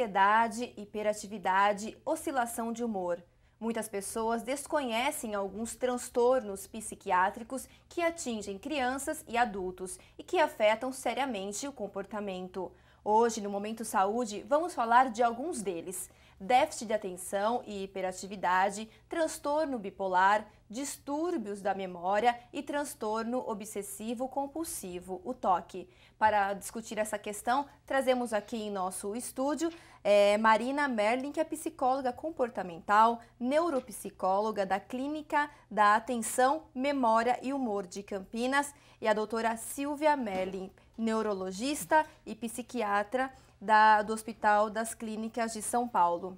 ansiedade, hiperatividade, oscilação de humor. Muitas pessoas desconhecem alguns transtornos psiquiátricos que atingem crianças e adultos e que afetam seriamente o comportamento. Hoje, no Momento Saúde, vamos falar de alguns deles déficit de atenção e hiperatividade, transtorno bipolar, distúrbios da memória e transtorno obsessivo compulsivo, o TOC. Para discutir essa questão, trazemos aqui em nosso estúdio é, Marina Merlin, que é psicóloga comportamental, neuropsicóloga da Clínica da Atenção, Memória e Humor de Campinas, e a doutora Silvia Merlin, neurologista e psiquiatra da, do Hospital das Clínicas de São Paulo.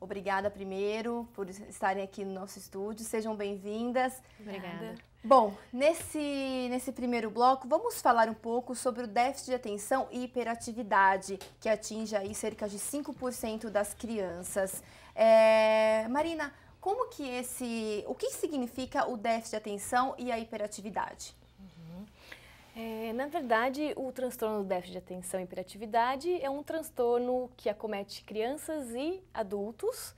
Obrigada primeiro por estarem aqui no nosso estúdio. Sejam bem-vindas. Obrigada. Bom, nesse, nesse primeiro bloco, vamos falar um pouco sobre o déficit de atenção e hiperatividade, que atinge aí cerca de 5% das crianças. É, Marina, como que esse. O que significa o déficit de atenção e a hiperatividade? É, na verdade, o transtorno do déficit de atenção e hiperatividade é um transtorno que acomete crianças e adultos.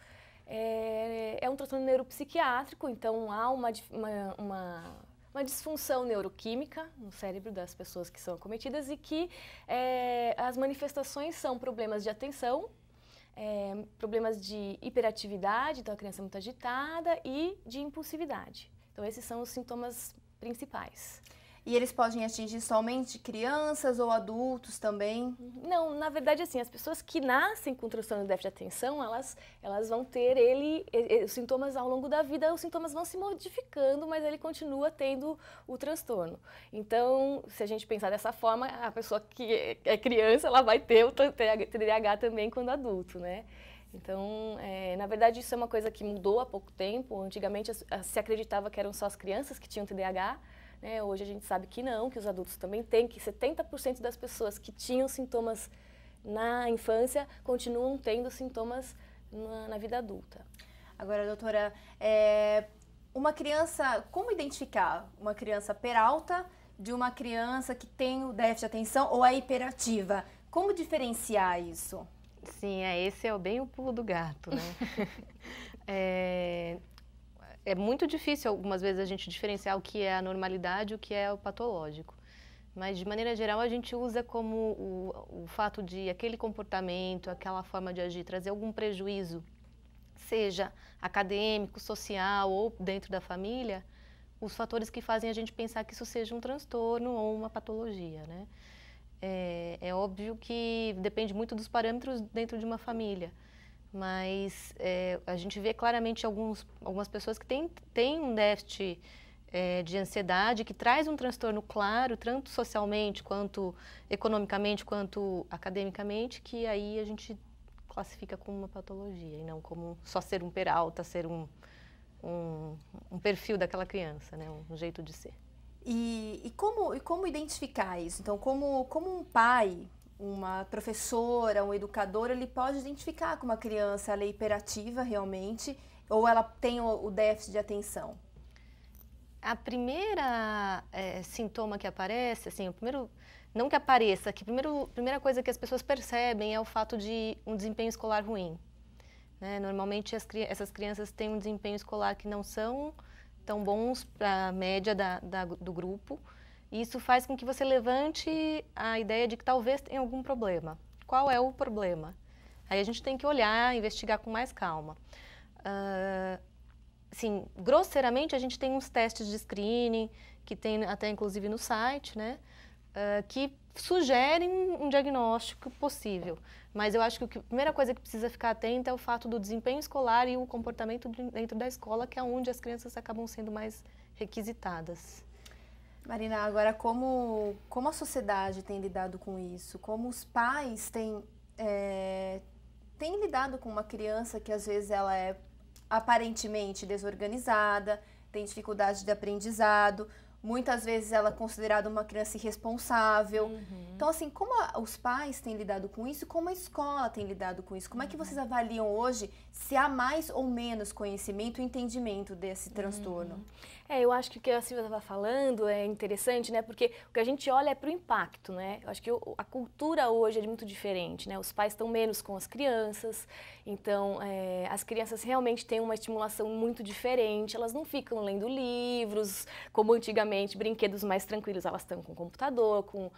É, é um transtorno neuropsiquiátrico, então há uma, uma, uma, uma, disfunção neuroquímica no cérebro das pessoas que são acometidas e que é, as manifestações são problemas de atenção, é, problemas de hiperatividade, então a criança é muito agitada, e de impulsividade. Então esses são os sintomas principais. E eles podem atingir somente crianças ou adultos também? Não, na verdade, assim, as pessoas que nascem com transtorno de déficit de atenção, elas, elas vão ter ele, os sintomas ao longo da vida, os sintomas vão se modificando, mas ele continua tendo o transtorno. Então, se a gente pensar dessa forma, a pessoa que é, é criança, ela vai ter o TDAH também quando adulto, né? Então, é, na verdade, isso é uma coisa que mudou há pouco tempo. Antigamente, se acreditava que eram só as crianças que tinham TDAH, né? Hoje a gente sabe que não, que os adultos também têm, que 70% das pessoas que tinham sintomas na infância continuam tendo sintomas na, na vida adulta. Agora, doutora, é, uma criança, como identificar uma criança peralta de uma criança que tem o déficit de atenção ou é hiperativa? Como diferenciar isso? Sim, é, esse é bem o pulo do gato, né? é, é muito difícil algumas vezes a gente diferenciar o que é a normalidade e o que é o patológico. Mas, de maneira geral, a gente usa como o, o fato de aquele comportamento, aquela forma de agir, trazer algum prejuízo, seja acadêmico, social ou dentro da família, os fatores que fazem a gente pensar que isso seja um transtorno ou uma patologia, né? É, é óbvio que depende muito dos parâmetros dentro de uma família mas é, a gente vê claramente alguns, algumas pessoas que têm, têm um déficit é, de ansiedade que traz um transtorno claro, tanto socialmente, quanto economicamente, quanto academicamente, que aí a gente classifica como uma patologia e não como só ser um peralta, ser um, um, um perfil daquela criança, né? um jeito de ser. E, e, como, e como identificar isso? Então, como, como um pai uma professora, um educador, ele pode identificar que uma criança ela é hiperativa realmente ou ela tem o, déficit de atenção? A primeira é, sintoma que aparece, assim, o primeiro, não que apareça, que primeiro, primeira coisa que as pessoas percebem é o fato de um desempenho escolar ruim. Né? Normalmente as, essas crianças têm um desempenho escolar que não são tão bons para a média da, da, do grupo isso faz com que você levante a ideia de que talvez tenha algum problema. Qual é o problema? Aí a gente tem que olhar, investigar com mais calma. Uh, sim, grosseiramente a gente tem uns testes de screening que tem até inclusive no site, né? Uh, que sugerem um diagnóstico possível. Mas eu acho que, que a primeira coisa que precisa ficar atenta é o fato do desempenho escolar e o comportamento dentro da escola, que é onde as crianças acabam sendo mais requisitadas. Marina, agora como, como a sociedade tem lidado com isso? Como os pais têm, é, têm lidado com uma criança que às vezes ela é aparentemente desorganizada, tem dificuldade de aprendizado? Muitas vezes ela é considerada uma criança irresponsável. Uhum. Então, assim, como a, os pais têm lidado com isso, como a escola tem lidado com isso? Como é que uhum. vocês avaliam hoje se há mais ou menos conhecimento e entendimento desse uhum. transtorno? Uhum. É, eu acho que o que a Silvia estava falando é interessante, né? Porque o que a gente olha é para o impacto, né? Eu acho que a cultura hoje é muito diferente, né? Os pais estão menos com as crianças, então é, as crianças realmente têm uma estimulação muito diferente, elas não ficam lendo livros como antigamente obviamente, brinquedos mais tranquilos, elas estão com computador, com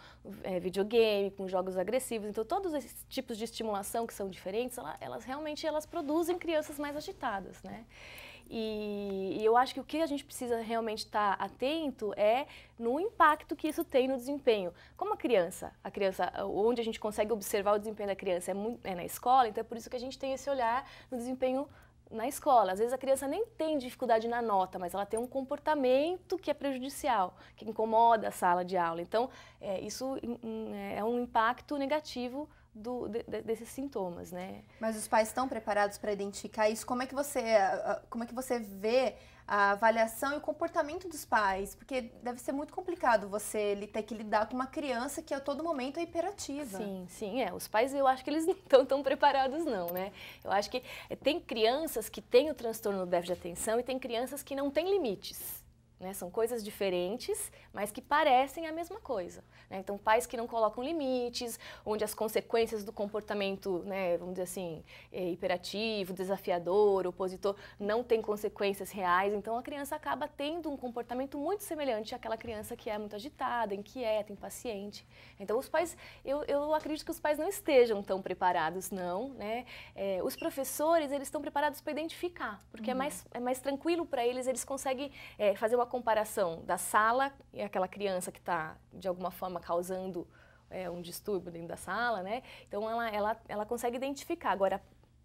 é, videogame, com jogos agressivos. Então, todos esses tipos de estimulação que são diferentes, elas, elas realmente elas produzem crianças mais agitadas, né? E, e, eu acho que o que a gente precisa realmente estar tá atento é no impacto que isso tem no desempenho. Como a criança, a criança, onde a gente consegue observar o desempenho da criança é, muito, é na escola, então é por isso que a gente tem esse olhar no desempenho na escola. Às vezes a criança nem tem dificuldade na nota, mas ela tem um comportamento que é prejudicial, que incomoda a sala de aula. Então, é, isso hum, hum, é, é um impacto negativo do, de, desses sintomas, né? Mas os pais estão preparados para identificar isso? Como é que você, como é que você vê a avaliação e o comportamento dos pais, porque deve ser muito complicado você ele ter que lidar com uma criança que a todo momento é hiperativa. Sim, sim, é. Os pais eu acho que eles não estão tão preparados não, né? Eu acho que eh, tem crianças que têm o transtorno do déficit de atenção e tem crianças que não têm limites. Né? São coisas diferentes, mas que parecem a mesma coisa. Né? Então, pais que não colocam limites, onde as consequências do comportamento, né, vamos dizer assim, é, hiperativo, desafiador, opositor, não têm consequências reais. Então, a criança acaba tendo um comportamento muito semelhante àquela criança que é muito agitada, inquieta, impaciente. Então, os pais, eu, eu acredito que os pais não estejam tão preparados, não. Né? É, os professores, eles estão preparados para identificar, porque é uhum. é, mais, é mais tranquilo para eles, eles conseguem é, fazer uma a comparação da sala e aquela criança que está, de alguma forma, causando é, um distúrbio dentro da sala, né? Então, ela, ela, ela consegue identificar. Agora,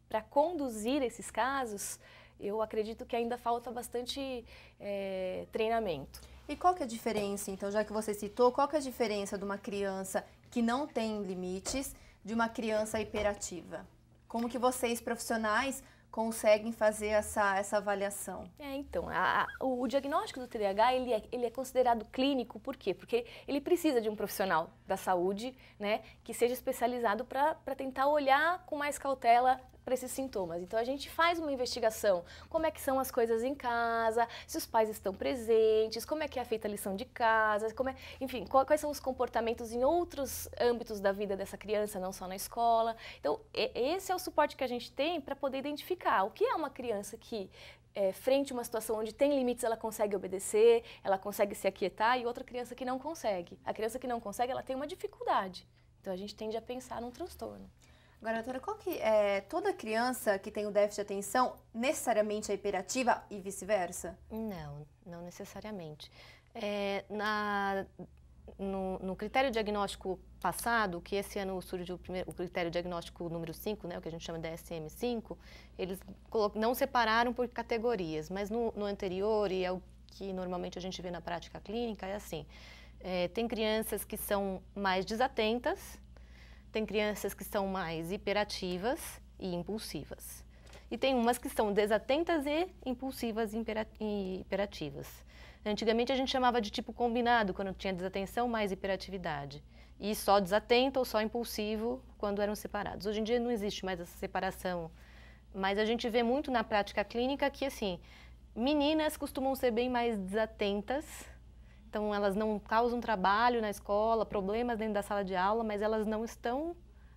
para conduzir esses casos, eu acredito que ainda falta bastante é, treinamento. E qual que é a diferença, então, já que você citou, qual que é a diferença de uma criança que não tem limites de uma criança hiperativa? Como que vocês, profissionais, conseguem fazer essa, essa avaliação? É, então, a, o, diagnóstico do TDAH, ele é, ele é considerado clínico, por quê? Porque ele precisa de um profissional da saúde, né, que seja especializado para tentar olhar com mais cautela para esses sintomas. Então a gente faz uma investigação, como é que são as coisas em casa, se os pais estão presentes, como é que é feita a lição de casa, como é, enfim, quais são os comportamentos em outros âmbitos da vida dessa criança, não só na escola. Então esse é o suporte que a gente tem para poder identificar o que é uma criança que é, frente a uma situação onde tem limites, ela consegue obedecer, ela consegue se aquietar, e outra criança que não consegue. A criança que não consegue, ela tem uma dificuldade. Então a gente tende a pensar num transtorno. Agora, doutora, qual que é toda criança que tem o déficit de atenção necessariamente é hiperativa e vice-versa? Não, não necessariamente. É, na, no, no, critério diagnóstico passado, que esse ano surgiu o, primeiro, o critério diagnóstico número 5, né, o que a gente chama de DSM-5, eles não separaram por categorias, mas no, no anterior, e é o que normalmente a gente vê na prática clínica, é assim, é, tem crianças que são mais desatentas, tem crianças que são mais hiperativas e impulsivas. E tem umas que são desatentas e impulsivas e hiperativas. Antigamente a gente chamava de tipo combinado, quando tinha desatenção mais hiperatividade. E só desatento ou só impulsivo quando eram separados. Hoje em dia não existe mais essa separação. Mas a gente vê muito na prática clínica que, assim, meninas costumam ser bem mais desatentas então, elas não causam trabalho na escola, problemas dentro da sala de aula, mas elas não estão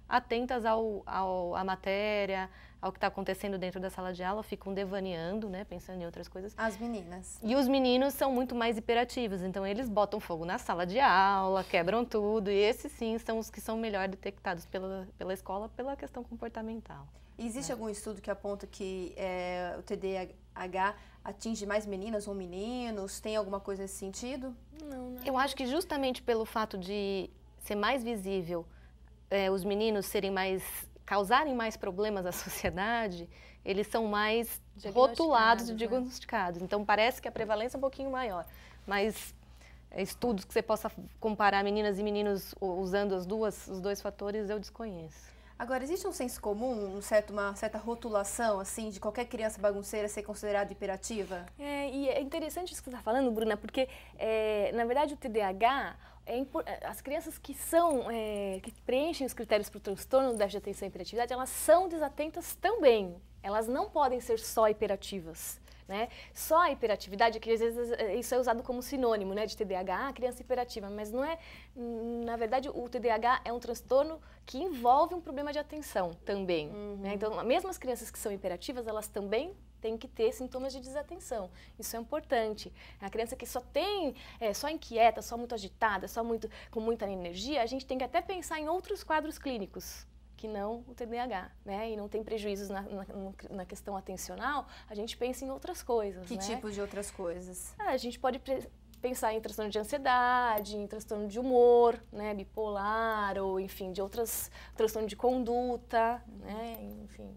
atentas ao, ao, à matéria, ao que está acontecendo dentro da sala de aula, ficam devaneando, né, pensando em outras coisas. As meninas. E os meninos são muito mais hiperativos, então eles botam fogo na sala de aula, quebram tudo, e esses sim são os que são melhor detectados pela, pela escola pela questão comportamental. Existe é. algum estudo que aponta que é, o TDA, H atinge mais meninas ou meninos? Tem alguma coisa nesse sentido? Não, não. Né? Eu acho que justamente pelo fato de ser mais visível, é, os meninos serem mais causarem mais problemas à sociedade, eles são mais rotulados e né? diagnosticados. Né? Então parece que a prevalência é um pouquinho maior, mas é, estudos que você possa comparar meninas e meninos usando as duas os dois fatores eu desconheço. Agora, existe um senso comum, um certo, uma certa rotulação, assim, de qualquer criança bagunceira ser considerada hiperativa? É, e é interessante isso que você está falando, Bruna, porque, é, na verdade, o TDAH, é, é as crianças que são, é, que preenchem os critérios para o transtorno da atenção e hiperatividade, elas são desatentas também. Elas não podem ser só hiperativas. Né? Só a hiperatividade, que às vezes eh, isso é usado como sinônimo né, de TDAH, criança hiperativa, mas não é. Hum, na verdade, o TDAH é um transtorno que envolve um problema de atenção também. Né? Uhum. Né? Então, mesmo as crianças que são hiperativas, elas também têm que ter sintomas de desatenção. Isso é importante. A criança que só tem, é, só inquieta, só muito agitada, só muito com muita energia, a gente tem que até pensar em outros quadros clínicos que não o TDAH, né? E não tem prejuízos na, na, na questão atencional, a gente pensa em outras coisas, Que né? Tipo de outras coisas? Ah, a gente pode pensar em transtorno de ansiedade, em transtorno de humor, né, bipolar, ou enfim, de outras, transtorno de conduta, né, enfim.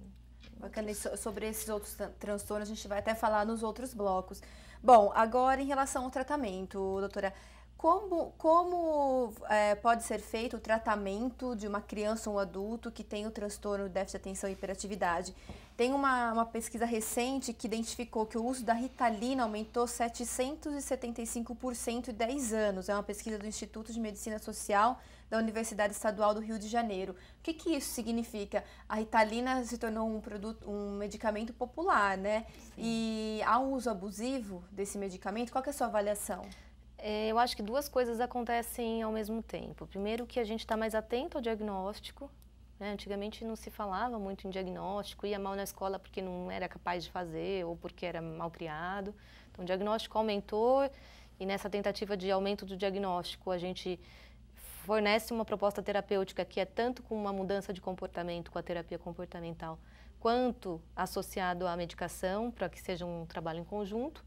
Bacana, sobre esses outros transtornos a gente vai até falar nos outros blocos. Bom, agora em relação ao tratamento, doutora, como, como é, pode ser feito o tratamento de uma criança ou um adulto que tem o transtorno déficit de atenção e hiperatividade? Tem uma, uma pesquisa recente que identificou que o uso da ritalina aumentou 775% em 10 anos. É uma pesquisa do Instituto de Medicina Social da Universidade Estadual do Rio de Janeiro. O que, que isso significa? A ritalina se tornou um produto, um medicamento popular, né? Sim. E há um uso abusivo desse medicamento? Qual é a sua avaliação? É, eu acho que duas coisas acontecem ao mesmo tempo. Primeiro, que a gente está mais atento ao diagnóstico. Né? Antigamente não se falava muito em diagnóstico, ia mal na escola porque não era capaz de fazer ou porque era mal criado. Então, o diagnóstico aumentou e nessa tentativa de aumento do diagnóstico, a gente fornece uma proposta terapêutica que é tanto com uma mudança de comportamento, com a terapia comportamental, quanto associado à medicação, para que seja um trabalho em conjunto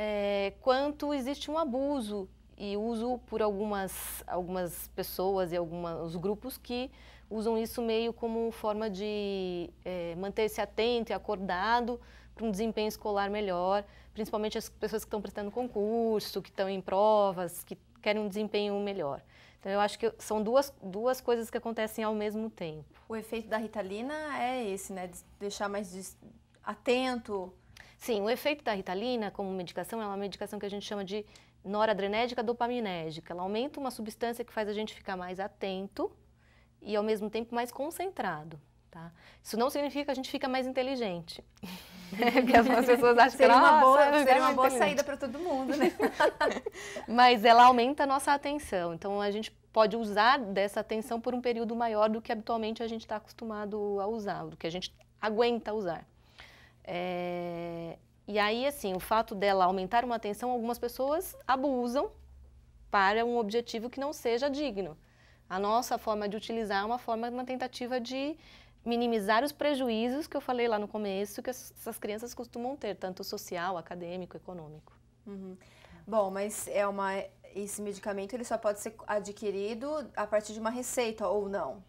é, quanto existe um abuso e uso por algumas, algumas pessoas e alguns grupos que usam isso meio como forma de é, manter-se atento e acordado para um desempenho escolar melhor, principalmente as pessoas que estão prestando concurso, que estão em provas, que querem um desempenho melhor. Então eu acho que são duas, duas coisas que acontecem ao mesmo tempo. O efeito da ritalina é esse, né? Deixar mais atento Sim, o efeito da ritalina como medicação é uma medicação que a gente chama de noradrenérgica dopaminérgica. Ela aumenta uma substância que faz a gente ficar mais atento e ao mesmo tempo mais concentrado. Tá? Isso não significa que a gente fica mais inteligente. Né? Porque as pessoas acham que é uma boa, seria, seria uma boa saída para todo mundo, né? Mas ela aumenta a nossa atenção. Então a gente pode usar dessa atenção por um período maior do que habitualmente a gente está acostumado a usar, do que a gente aguenta usar. É... E aí, assim, o fato dela aumentar uma atenção, algumas pessoas abusam para um objetivo que não seja digno. A nossa forma de utilizar é uma forma, uma tentativa de minimizar os prejuízos que eu falei lá no começo, que essas crianças costumam ter, tanto social, acadêmico, econômico. Uhum. Bom, mas é uma, esse medicamento ele só pode ser adquirido a partir de uma receita ou não?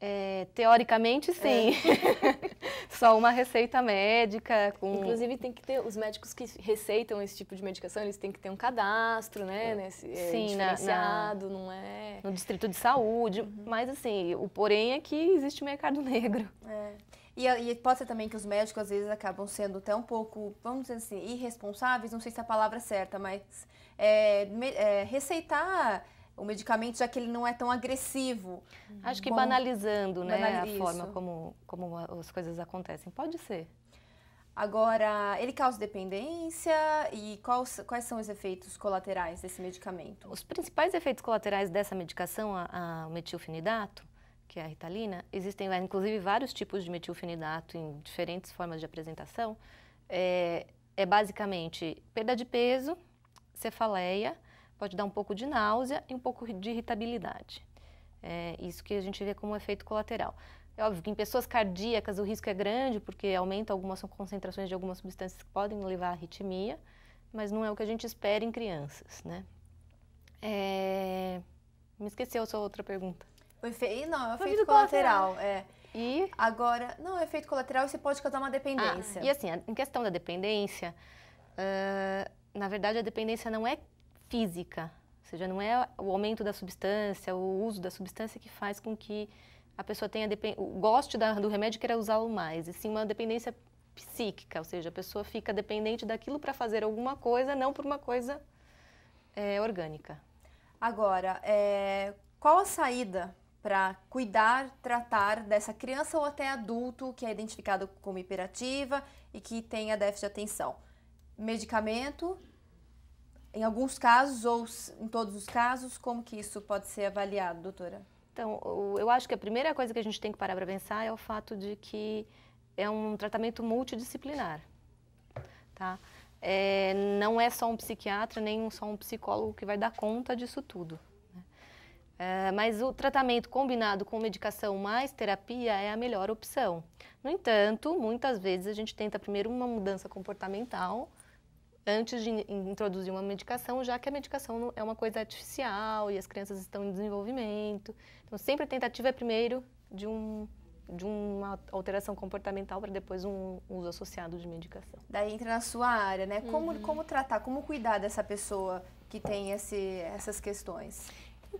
É, teoricamente, sim. É. Só uma receita médica. Com... Inclusive, tem que ter os médicos que receitam esse tipo de medicação, eles têm que ter um cadastro, né? É. Nesse, é, sim, diferenciado, na, na... não é? No distrito de saúde. Uhum. Mas, assim, o porém é que existe o mercado negro. É. E, e, pode ser também que os médicos, às vezes, acabam sendo até um pouco, vamos dizer assim, irresponsáveis, não sei se é a palavra certa, mas é, receitar o medicamento, já que ele não é tão agressivo. Acho que Bom, banalizando né, a isso. forma como, como as coisas acontecem. Pode ser. Agora, ele causa dependência e quais, quais são os efeitos colaterais desse medicamento? Os principais efeitos colaterais dessa medicação, a, a metilfenidato, que é a ritalina, existem é, inclusive vários tipos de metilfenidato em diferentes formas de apresentação. É, é basicamente perda de peso, cefaleia, pode dar um pouco de náusea e um pouco de irritabilidade. É isso que a gente vê como efeito colateral. É óbvio que em pessoas cardíacas o risco é grande, porque aumenta algumas concentrações de algumas substâncias que podem levar à arritmia, mas não é o que a gente espera em crianças, né? É... Me esqueceu a sua outra pergunta. O efeito, não, é efeito colateral. colateral. É. E? Agora, não, o efeito colateral você pode causar uma dependência. Ah, e assim, em questão da dependência, uh, na verdade a dependência não é física, ou seja, não é o aumento da substância, o uso da substância que faz com que a pessoa tenha goste da, do remédio e queira usá-lo mais, e sim uma dependência psíquica, ou seja, a pessoa fica dependente daquilo para fazer alguma coisa, não por uma coisa é, orgânica. Agora, é, qual a saída para cuidar, tratar dessa criança ou até adulto que é identificado como hiperativa e que tenha déficit de atenção? Medicamento, em alguns casos ou em todos os casos, como que isso pode ser avaliado, doutora? Então, eu acho que a primeira coisa que a gente tem que parar para pensar é o fato de que é um tratamento multidisciplinar, tá? É, não é só um psiquiatra nem só um psicólogo que vai dar conta disso tudo. Né? É, mas o tratamento combinado com medicação mais terapia é a melhor opção. No entanto, muitas vezes a gente tenta primeiro uma mudança comportamental antes de introduzir uma medicação, já que a medicação é uma coisa artificial e as crianças estão em desenvolvimento. Então, sempre a tentativa é primeiro de, um, de uma alteração comportamental para depois um uso associado de medicação. Daí entra na sua área, né? Como, uhum. como tratar, como cuidar dessa pessoa que tem esse, essas questões?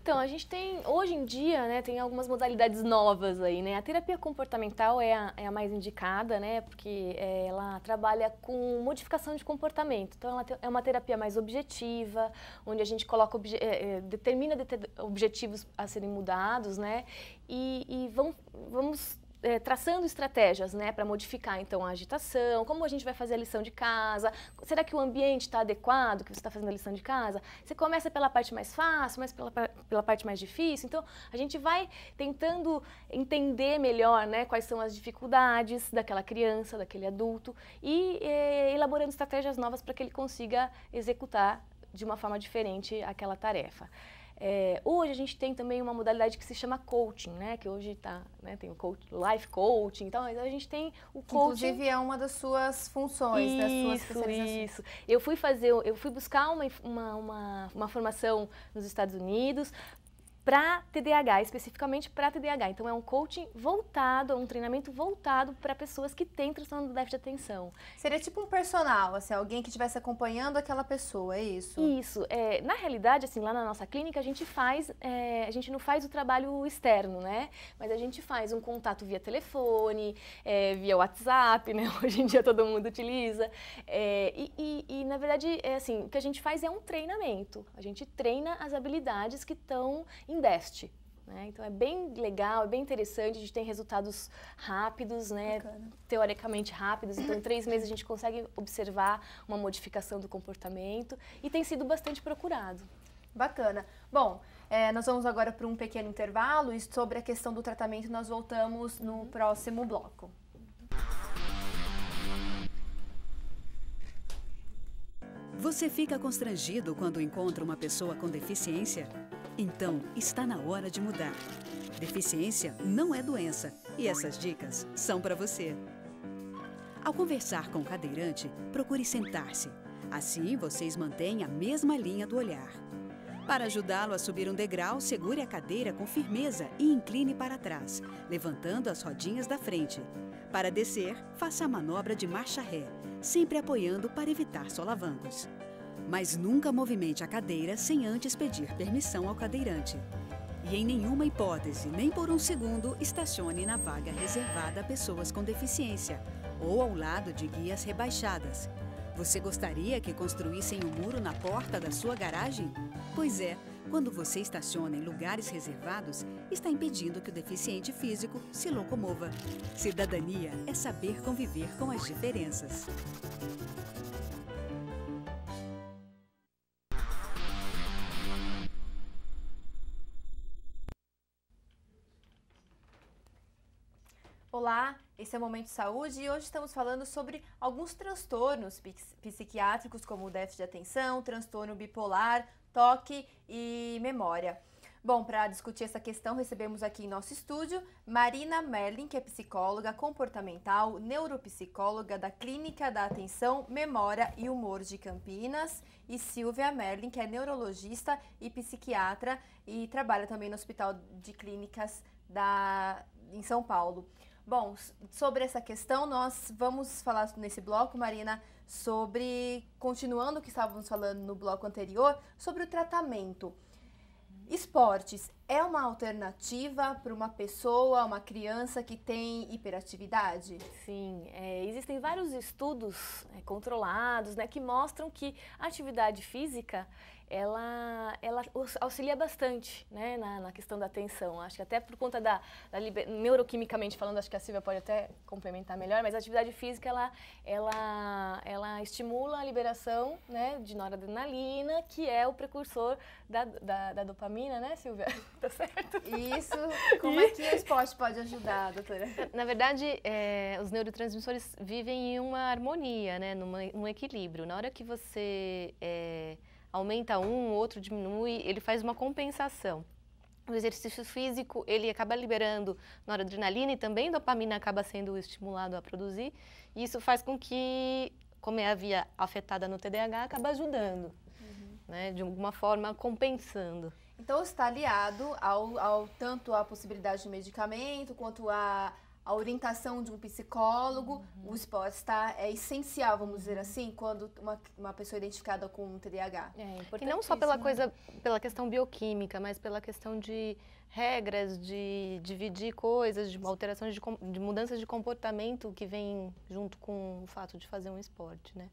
Então, a gente tem, hoje em dia, né, tem algumas modalidades novas aí, né? A terapia comportamental é a, é a mais indicada, né? Porque é, ela trabalha com modificação de comportamento. Então, ela te, é uma terapia mais objetiva, onde a gente coloca, obje, é, é determina objetivos a serem mudados, né? E, e vamos, vamos é, traçando estratégias né, para modificar então a agitação, como a gente vai fazer a lição de casa, será que o ambiente está adequado que você está fazendo a lição de casa? Você começa pela parte mais fácil, mas pela, pela parte mais difícil. Então a gente vai tentando entender melhor né, quais são as dificuldades daquela criança, daquele adulto e é, elaborando estratégias novas para que ele consiga executar de uma forma diferente aquela tarefa. É, hoje a gente tem também uma modalidade que se chama coaching, né? Que hoje tá, né? Tem o coach, life coaching, então a gente tem o coaching. Inclusive é uma das suas funções, né? isso, das suas especializações. Isso. Eu fui fazer, eu fui buscar uma, uma, uma, uma formação nos Estados Unidos para TDAH, especificamente para TDAH. Então é um coaching voltado, é um treinamento voltado para pessoas que têm transtorno do déficit de atenção. Seria tipo um personal, assim, alguém que estivesse acompanhando aquela pessoa, é isso? Isso. É, na realidade, assim, lá na nossa clínica a gente faz, é, a gente não faz o trabalho externo, né? Mas a gente faz um contato via telefone, é, via WhatsApp, né? Hoje em dia todo mundo utiliza. É, e, e, e, na verdade, é, assim, o que a gente faz é um treinamento. A gente treina as habilidades que estão em investe. Né? Então é bem legal, é bem interessante, a gente tem resultados rápidos, né? teoricamente rápidos. Então, em três meses a gente consegue observar uma modificação do comportamento e tem sido bastante procurado. Bacana. Bom, é, nós vamos agora para um pequeno intervalo e sobre a questão do tratamento nós voltamos no próximo bloco. Você fica constrangido quando encontra uma pessoa com deficiência? Então, está na hora de mudar. Deficiência não é doença e essas dicas são para você. Ao conversar com o cadeirante, procure sentar-se. Assim, vocês mantêm a mesma linha do olhar. Para ajudá-lo a subir um degrau, segure a cadeira com firmeza e incline para trás, levantando as rodinhas da frente. Para descer, faça a manobra de marcha ré, sempre apoiando para evitar solavancos mas nunca movimente a cadeira sem antes pedir permissão ao cadeirante. E em nenhuma hipótese, nem por um segundo, estacione na vaga reservada a pessoas com deficiência ou ao lado de guias rebaixadas. Você gostaria que construíssem um muro na porta da sua garagem? Pois é, quando você estaciona em lugares reservados, está impedindo que o deficiente físico se locomova. Cidadania é saber conviver com as diferenças. Olá, esse é o Momento Saúde e hoje estamos falando sobre alguns transtornos psiquiátricos, como o déficit de atenção, transtorno bipolar, toque e memória. Bom, para discutir essa questão, recebemos aqui em nosso estúdio Marina Merlin, que é psicóloga comportamental, neuropsicóloga da Clínica da Atenção, Memória e Humor de Campinas, e Silvia Merlin, que é neurologista e psiquiatra e trabalha também no Hospital de Clínicas da, em São Paulo. Bom, sobre essa questão, nós vamos falar nesse bloco, Marina, sobre, continuando o que estávamos falando no bloco anterior, sobre o tratamento. Esportes é uma alternativa para uma pessoa, uma criança que tem hiperatividade? Sim, é, existem vários estudos é, controlados né, que mostram que a atividade física ela, ela auxilia bastante né, na, na, questão da atenção. Acho que até por conta da, da liber... neuroquimicamente falando, acho que a Silvia pode até complementar melhor, mas a atividade física ela, ela, ela estimula a liberação né, de noradrenalina, que é o precursor da, da, da dopamina, né, Silvia? tá certo? Isso. Como e... é que o esporte pode ajudar, doutora? Na verdade, é, os neurotransmissores vivem em uma harmonia, né, num equilíbrio. Na hora que você é, aumenta um, o outro diminui, ele faz uma compensação. O exercício físico, ele acaba liberando noradrenalina e também dopamina acaba sendo estimulado a produzir, e isso faz com que, como é a via afetada no TDAH, acaba ajudando, uhum. né, de alguma forma compensando. Então está aliado ao, ao tanto à possibilidade de medicamento quanto à a orientação de um psicólogo, uhum. o esporte tá, é essencial, vamos dizer assim, quando uma, uma pessoa é identificada com um TDAH. É, e não só pela coisa, pela questão bioquímica, mas pela questão de regras, de dividir coisas, de alterações, de, de mudanças de comportamento que vem junto com o fato de fazer um esporte, né?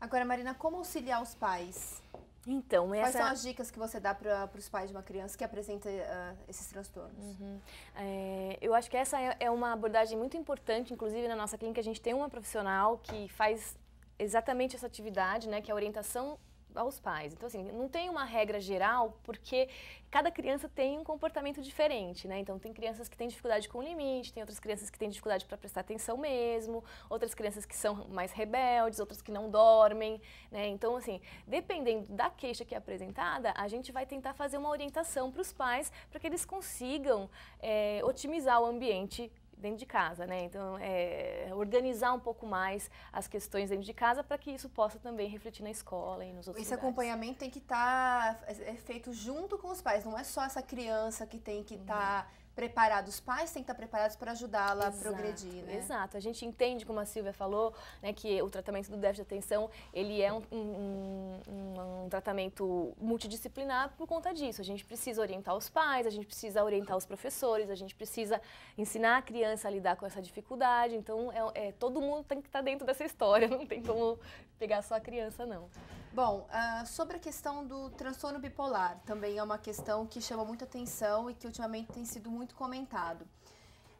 Agora, Marina, como auxiliar os pais? Então, essa... Quais são as dicas que você dá para os pais de uma criança que apresenta uh, esses transtornos? Uhum. É, eu acho que essa é, é, uma abordagem muito importante, inclusive na nossa clínica a gente tem uma profissional que faz exatamente essa atividade, né, que é a orientação aos pais. Então, assim, não tem uma regra geral, porque cada criança tem um comportamento diferente, né? Então, tem crianças que têm dificuldade com o limite, tem outras crianças que têm dificuldade para prestar atenção mesmo, outras crianças que são mais rebeldes, outras que não dormem, né? Então, assim, dependendo da queixa que é apresentada, a gente vai tentar fazer uma orientação para os pais para que eles consigam é, otimizar o ambiente dentro de casa, né? Então, é, organizar um pouco mais as questões dentro de casa para que isso possa também refletir na escola e nos outros Esse lugares. acompanhamento tem que estar tá, é, é feito junto com os pais, não é só essa criança que tem que estar... Tá uhum. preparados, os pais têm que estar tá preparados para ajudá-la a progredir, né? Exato, a gente entende, como a Silvia falou, né, que o tratamento do déficit de atenção, ele é um, um, um, um tratamento multidisciplinar por conta disso. A gente precisa orientar os pais, a gente precisa orientar os professores, a gente precisa ensinar a criança a lidar com essa dificuldade. Então, é, é todo mundo tem que estar tá dentro dessa história, não tem como pegar só a criança, não. Bom, uh, sobre a questão do transtorno bipolar, também é uma questão que chama muita atenção e que ultimamente tem sido muito comentado.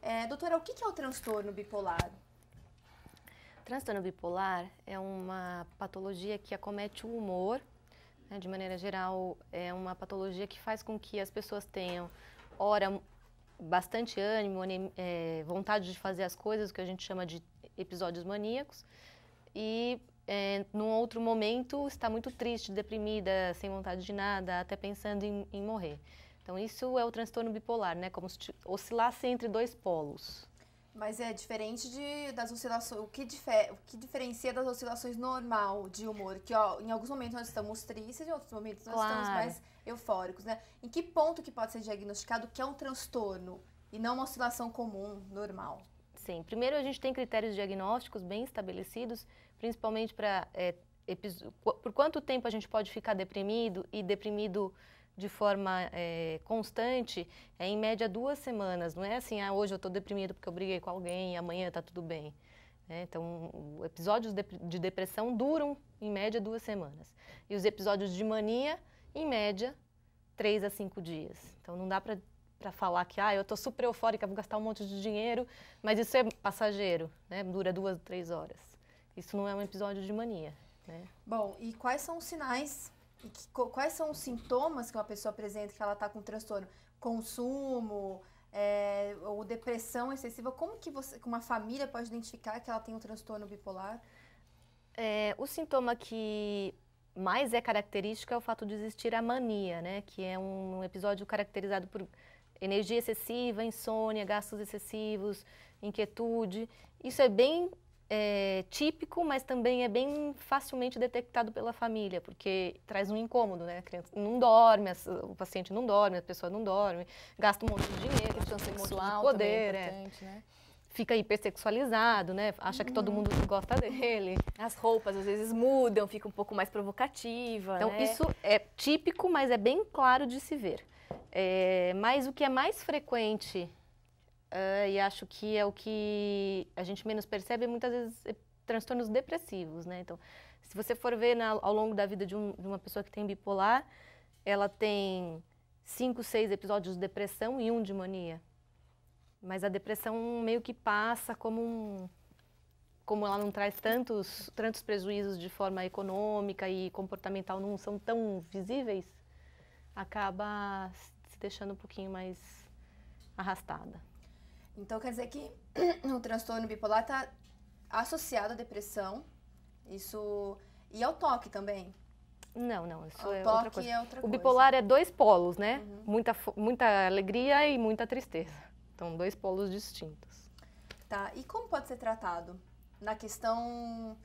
É, doutora, o que é o transtorno bipolar? Transtorno bipolar é uma patologia que acomete o humor né, de maneira geral, é uma patologia que faz com que as pessoas tenham, ora, bastante ânimo, é, vontade de fazer as coisas, o que a gente chama de episódios maníacos, e é, num outro momento está muito triste, deprimida, sem vontade de nada, até pensando em, em morrer. Então isso é o transtorno bipolar, né? Como se oscilasse entre dois polos. Mas é diferente de, das oscilações. O que, difere o que diferencia das oscilações normal de humor? Que ó, em alguns momentos nós estamos tristes, em outros momentos nós claro. estamos mais eufóricos, né? Em que ponto que pode ser diagnosticado que é um transtorno e não uma oscilação comum, normal? Sim. Primeiro a gente tem critérios diagnósticos bem estabelecidos, principalmente para é, por quanto tempo a gente pode ficar deprimido e deprimido de forma é, constante é em média duas semanas. Não é assim, ah, hoje eu estou deprimido porque eu briguei com alguém e amanhã está tudo bem. É, então, episódios de depressão duram em média duas semanas. E os episódios de mania, em média, três a cinco dias. Então, não dá para para falar que ah, eu estou super eufórica, vou gastar um monte de dinheiro, mas isso é passageiro, né? dura duas, três horas. Isso não é um episódio de mania. Né? Bom, e quais são os sinais que, quais são os sintomas que uma pessoa apresenta que ela está com transtorno? Consumo, é, ou depressão excessiva? Como que você, uma família pode identificar que ela tem um transtorno bipolar? É, o sintoma que mais é característico é o fato de existir a mania, né? Que é um episódio caracterizado por energia excessiva, insônia, gastos excessivos, inquietude. Isso é bem é, típico, mas também é bem facilmente detectado pela família, porque traz um incômodo, né? A criança não dorme, o paciente não dorme, a pessoa não dorme, gasta um monte de dinheiro, gasta um monte de poder, é né? Né? fica hipersexualizado, né? Acha uhum. que todo uhum. mundo gosta dele. As roupas às vezes mudam, fica um pouco mais provocativa. Então né? isso é típico, mas é bem claro de se ver. É, mas o que é mais frequente Uh, e acho que é o que a gente menos percebe, é muitas vezes, é transtornos depressivos, né? Então, se você for ver na, né, ao longo da vida de, um, de uma pessoa que tem bipolar, ela tem cinco, seis episódios de depressão e um de mania. Mas a depressão meio que passa como um, como ela não traz tantos, tantos prejuízos de forma econômica e comportamental, não são tão visíveis, acaba se deixando um pouquinho mais arrastada. Então quer dizer que o transtorno bipolar está associado à depressão. Isso. E ao toque também. Não, não, isso é outra, coisa. é outra coisa. o bipolar é dois polos, né? Uhum. Muita, muita alegria e muita tristeza. Então, dois polos distintos. Tá, e como pode ser tratado? Na questão,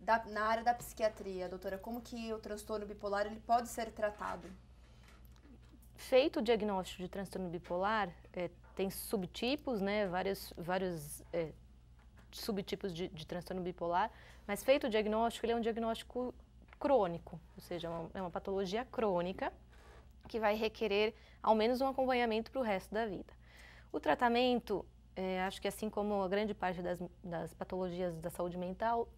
da, na área da psiquiatria, doutora, como que o transtorno bipolar ele pode ser tratado? Feito o diagnóstico de transtorno bipolar, é, tem subtipos, né, vários, vários é, subtipos de, de, transtorno bipolar, mas feito o diagnóstico, ele é um diagnóstico crônico, ou seja, é uma, é uma patologia crônica que vai requerer ao menos um acompanhamento para o resto da vida. O tratamento, é, acho que assim como a grande parte das, das patologias da saúde mental,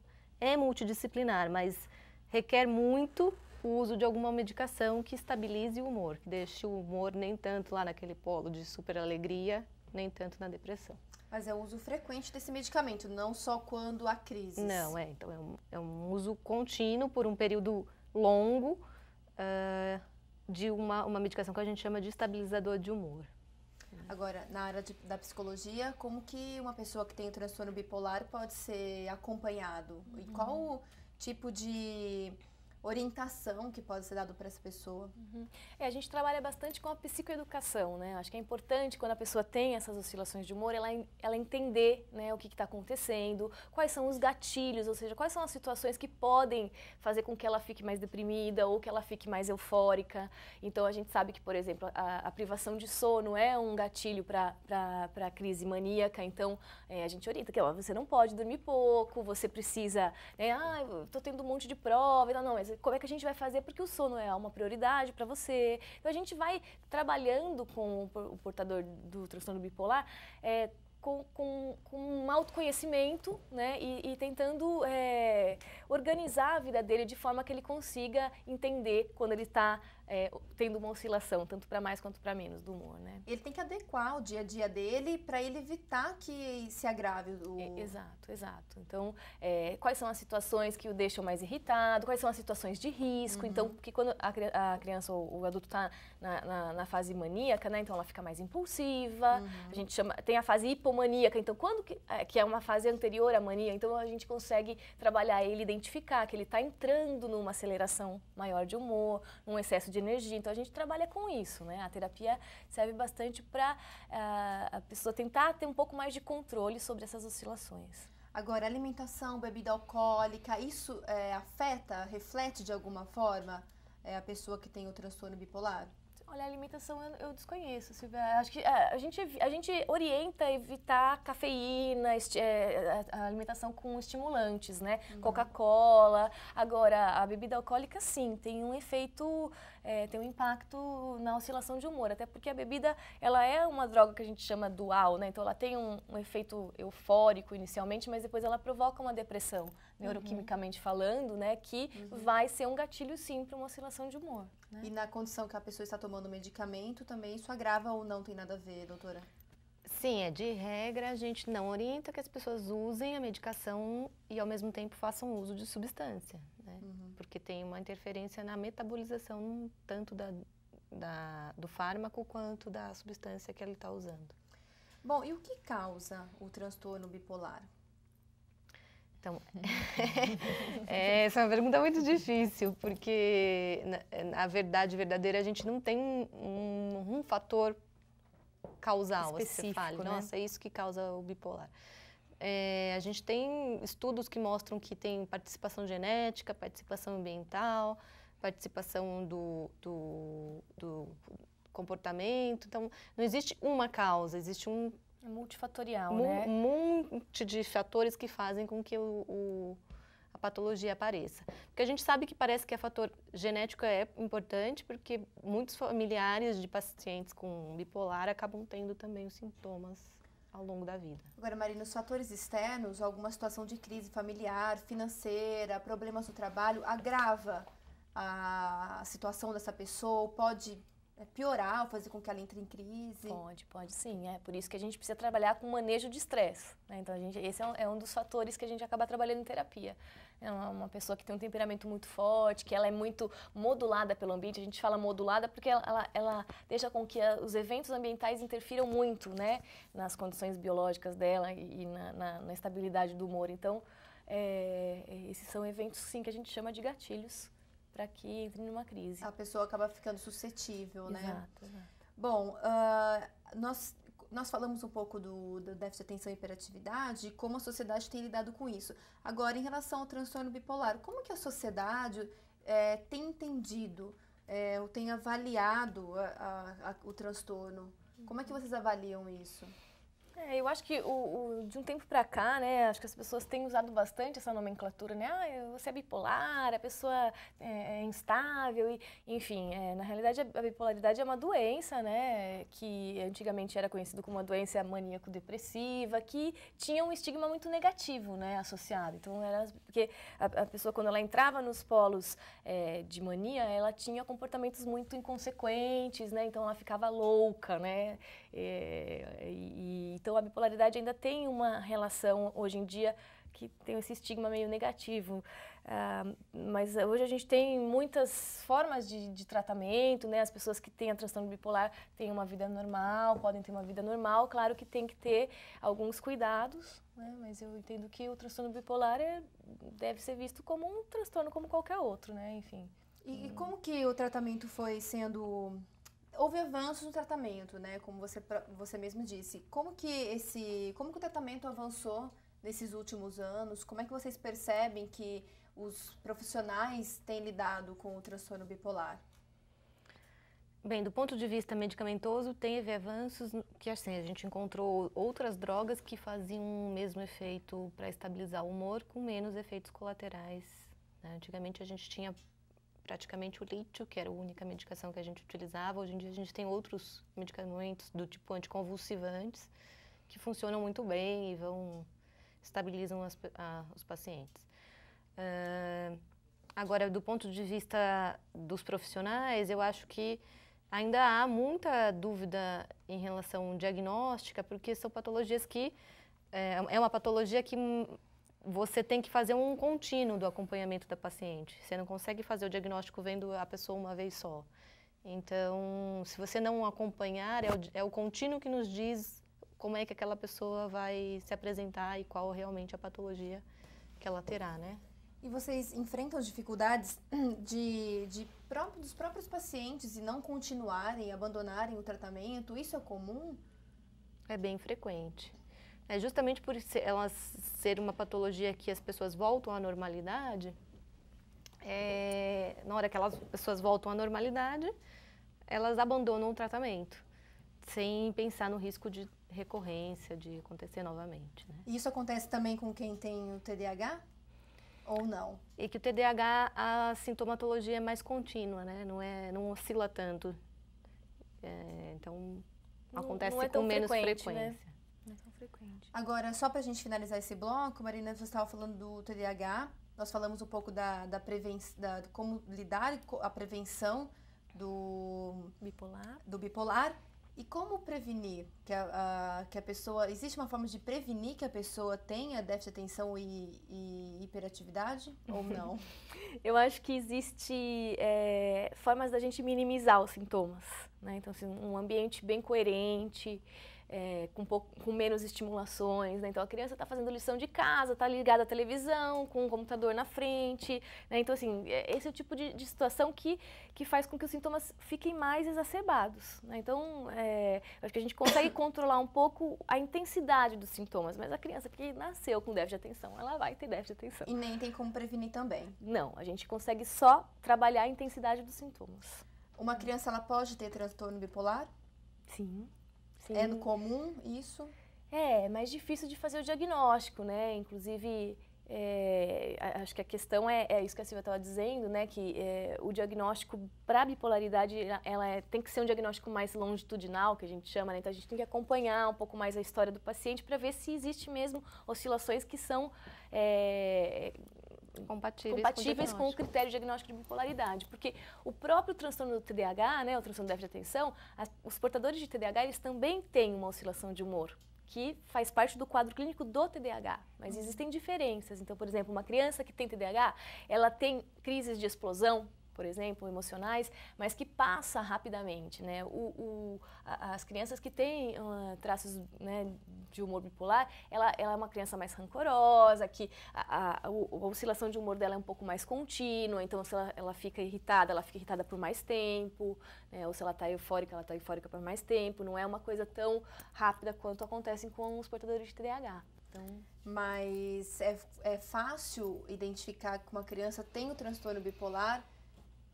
é multidisciplinar, mas requer muito o uso de alguma medicação que estabilize o humor, que deixe o humor nem tanto lá naquele polo de super alegria, nem tanto na depressão. Mas é o uso frequente desse medicamento, não só quando há crises. Não, é. Então, é um, é um uso contínuo por um período longo uh, de uma, uma medicação que a gente chama de estabilizador de humor. Agora, na área de, da psicologia, como que uma pessoa que tem um transtorno bipolar pode ser acompanhado? E uhum. qual tipo de orientação que pode ser dado para essa pessoa. Uhum. É, a gente trabalha bastante com a psicoeducação, né? Acho que é importante quando a pessoa tem essas oscilações de humor, ela, ela entender né, o que está acontecendo, quais são os gatilhos, ou seja, quais são as situações que podem fazer com que ela fique mais deprimida ou que ela fique mais eufórica. Então a gente sabe que, por exemplo, a, a privação de sono é um gatilho para a crise maníaca, então é, a gente orienta que ó, você não pode dormir pouco, você precisa, né, ah, estou tendo um monte de prova, não, não, mas como é que a gente vai fazer? Porque o sono é uma prioridade para você. Então a gente vai trabalhando com o portador do transtorno bipolar. É, com, com, com um autoconhecimento né? e, e tentando é, organizar a vida dele de forma que ele consiga entender quando ele está é, tendo uma oscilação, tanto para mais quanto para menos do humor, né? Ele tem que adequar o dia a dia dele para ele evitar que se agrave o... É, exato, exato. Então, é, quais são as situações que o deixam mais irritado, quais são as situações de risco, então, uhum. então, porque quando a, a criança ou o adulto está na, na, na, fase maníaca, né, então ela fica mais impulsiva, uhum. a gente chama, tem a fase hipomaníaca, então quando, que, é, que é uma fase anterior à mania, então a gente consegue trabalhar ele, identificar que ele está entrando numa aceleração maior de humor, num excesso de energia. Então a gente trabalha com isso, né? A terapia serve bastante para uh, ah, a pessoa tentar ter um pouco mais de controle sobre essas oscilações. Agora, alimentação, bebida alcoólica, isso é, afeta, reflete de alguma forma é, a pessoa que tem o transtorno bipolar? Olha, a alimentação eu, eu desconheço, Silvia. Acho que a, é, a, gente, a gente orienta a evitar cafeína, esti, é, a, a, alimentação com estimulantes, né? Uhum. Coca-Cola. Agora, a bebida alcoólica, sim, tem um efeito, é, tem um impacto na oscilação de humor. Até porque a bebida, ela é uma droga que a gente chama dual, né? Então, ela tem um, um efeito eufórico inicialmente, mas depois ela provoca uma depressão. Uhum. neuroquimicamente uhum. falando, né, que uhum. vai ser um gatilho sim para uma oscilação de humor. Né? E na condição que a pessoa está tomando medicamento também isso agrava ou não tem nada a ver, doutora? Sim, é de regra, a gente não orienta que as pessoas usem a medicação e ao mesmo tempo façam uso de substância, né? Uhum. Porque tem uma interferência na metabolização tanto da, da do fármaco quanto da substância que ele está usando. Bom, e o que causa o transtorno bipolar? Então, é, essa é uma pergunta muito difícil, porque na, verdade verdadeira a gente não tem um, um fator causal, assim, Específico, você fala, né? nossa, é isso que causa o bipolar. É, a gente tem estudos que mostram que tem participação genética, participação ambiental, participação do, do, do comportamento. Então, não existe uma causa, existe um Multifatorial, né? Um monte de fatores que fazem com que o, o, a patologia apareça. Porque a gente sabe que parece que a fator genético é importante, porque muitos familiares de pacientes com bipolar acabam tendo também os sintomas ao longo da vida. Agora, Marina, os fatores externos, alguma situação de crise familiar, financeira, problemas no trabalho, agrava a situação dessa pessoa, pode é piorar ou fazer com que ela entre em crise? Pode, pode sim. É por isso que a gente precisa trabalhar com manejo de estresse. Né? Então, a gente, esse é um, é um, dos fatores que a gente acaba trabalhando em terapia. É uma, uma, pessoa que tem um temperamento muito forte, que ela é muito modulada pelo ambiente. A gente fala modulada porque ela, ela, ela deixa com que a, os eventos ambientais interfiram muito né? nas condições biológicas dela e, e na, na, na, estabilidade do humor. Então, é, esses são eventos, sim, que a gente chama de gatilhos para que entre numa crise. A pessoa acaba ficando suscetível, exato, né? Exato, Bom, uh, nós nós falamos um pouco do, do déficit de atenção e hiperatividade e como a sociedade tem lidado com isso. Agora, em relação ao transtorno bipolar, como que a sociedade é, tem entendido é, ou tem avaliado a, a, a, o transtorno? Como é que uhum. vocês avaliam isso? É, eu acho que o, o de um tempo para cá, né, acho que as pessoas têm usado bastante essa nomenclatura, né? Ah, você é bipolar, a pessoa é, é instável, e, enfim, é, na realidade a bipolaridade é uma doença, né, que antigamente era conhecido como uma doença maníaco-depressiva, que tinha um estigma muito negativo, né, associado. Então era porque a, a pessoa quando ela entrava nos polos é, de mania, ela tinha comportamentos muito inconsequentes, né? Então ela ficava louca, né? É, e, então a bipolaridade ainda tem uma relação hoje em dia que tem esse estigma meio negativo. Uh, mas hoje a gente tem muitas formas de, de, tratamento, né? As pessoas que têm a transtorno bipolar têm uma vida normal, podem ter uma vida normal. Claro que tem que ter alguns cuidados, né? Mas eu entendo que o transtorno bipolar é, deve ser visto como um transtorno como qualquer outro, né? Enfim. E, e como que o tratamento foi sendo houve avanços no tratamento, né? Como você, você mesmo disse. Como que esse, como que o tratamento avançou nesses últimos anos? Como é que vocês percebem que os profissionais têm lidado com o transtorno bipolar? Bem, do ponto de vista medicamentoso, teve avanços que assim, a gente encontrou outras drogas que faziam o mesmo efeito para estabilizar o humor com menos efeitos colaterais. Né? Antigamente a gente tinha praticamente o lítio, que era a única medicação que a gente utilizava. Hoje em dia a gente tem outros medicamentos do tipo anticonvulsivantes que funcionam muito bem e vão estabilizam as, a, os pacientes. Uh, agora, do ponto de vista dos profissionais, eu acho que ainda há muita dúvida em relação diagnóstica, porque são patologias que eh, é uma patologia que você tem que fazer um contínuo do acompanhamento da paciente. Você não consegue fazer o diagnóstico vendo a pessoa uma vez só. Então, se você não acompanhar, é o, é o contínuo que nos diz como é que aquela pessoa vai se apresentar e qual realmente a patologia que ela terá, né? E vocês enfrentam dificuldades de, de próprio, dos próprios pacientes e não continuarem, abandonarem o tratamento? Isso é comum? É bem frequente. É justamente por elas ser uma patologia que as pessoas voltam à normalidade, é, na hora que elas, as pessoas voltam à normalidade, elas abandonam o tratamento, sem pensar no risco de recorrência, de acontecer novamente. Né? Isso acontece também com quem tem o TDAH? Ou não? E que o TDAH, a sintomatologia é mais contínua, né? Não, é, não oscila tanto. É, então, não, acontece não é com menos né? frequência. Né? frequente. Agora, só para a gente finalizar esse bloco, Marina, você estava falando do TDAH, nós falamos um pouco da, da prevenção, da, como lidar com a prevenção do bipolar. do bipolar e como prevenir que a, a, que a pessoa. Existe uma forma de prevenir que a pessoa tenha déficit de atenção e, e hiperatividade ou não? Eu acho que existe é, formas da gente minimizar os sintomas. Né? Então, assim, um ambiente bem coerente, é, com, pouco, com menos estimulações. Né? Então a criança está fazendo lição de casa, está ligada à televisão, com o um computador na frente. Né? Então, assim, é, esse é o tipo de, de, situação que, que faz com que os sintomas fiquem mais exacerbados. Né? Então, é, acho que a gente consegue controlar um pouco a intensidade dos sintomas, mas a criança que nasceu com déficit de atenção, ela vai ter déficit de atenção. E nem tem como prevenir também. Não, a gente consegue só trabalhar a intensidade dos sintomas. Uma criança ela pode ter transtorno bipolar? Sim. É Sim. É comum isso? É, é mais difícil de fazer o diagnóstico, né? Inclusive, é, acho que a questão é, é isso que a Silvia estava dizendo, né? Que é, o diagnóstico para bipolaridade, ela é, tem que ser um diagnóstico mais longitudinal, que a gente chama, né? Então a gente tem que acompanhar um pouco mais a história do paciente para ver se existe mesmo oscilações que são é, compatíveis, compatíveis com, o com, o critério diagnóstico de bipolaridade. Porque o próprio transtorno do TDAH, né, o transtorno do déficit de atenção, as, os portadores de TDAH eles também têm uma oscilação de humor que faz parte do quadro clínico do TDAH, mas uhum. existem diferenças. Então, por exemplo, uma criança que tem TDAH, ela tem crises de explosão, por exemplo, emocionais, mas que passa rapidamente, né? O, o a, as crianças que têm uh, traços né, de humor bipolar, ela, ela é uma criança mais rancorosa, que a, a, a, oscilação de humor dela é um pouco mais contínua, então se ela, ela fica irritada, ela fica irritada por mais tempo, né? ou se ela está eufórica, ela está eufórica por mais tempo, não é uma coisa tão rápida quanto acontece com os portadores de TDAH. Então... Mas é, é fácil identificar que uma criança tem o transtorno bipolar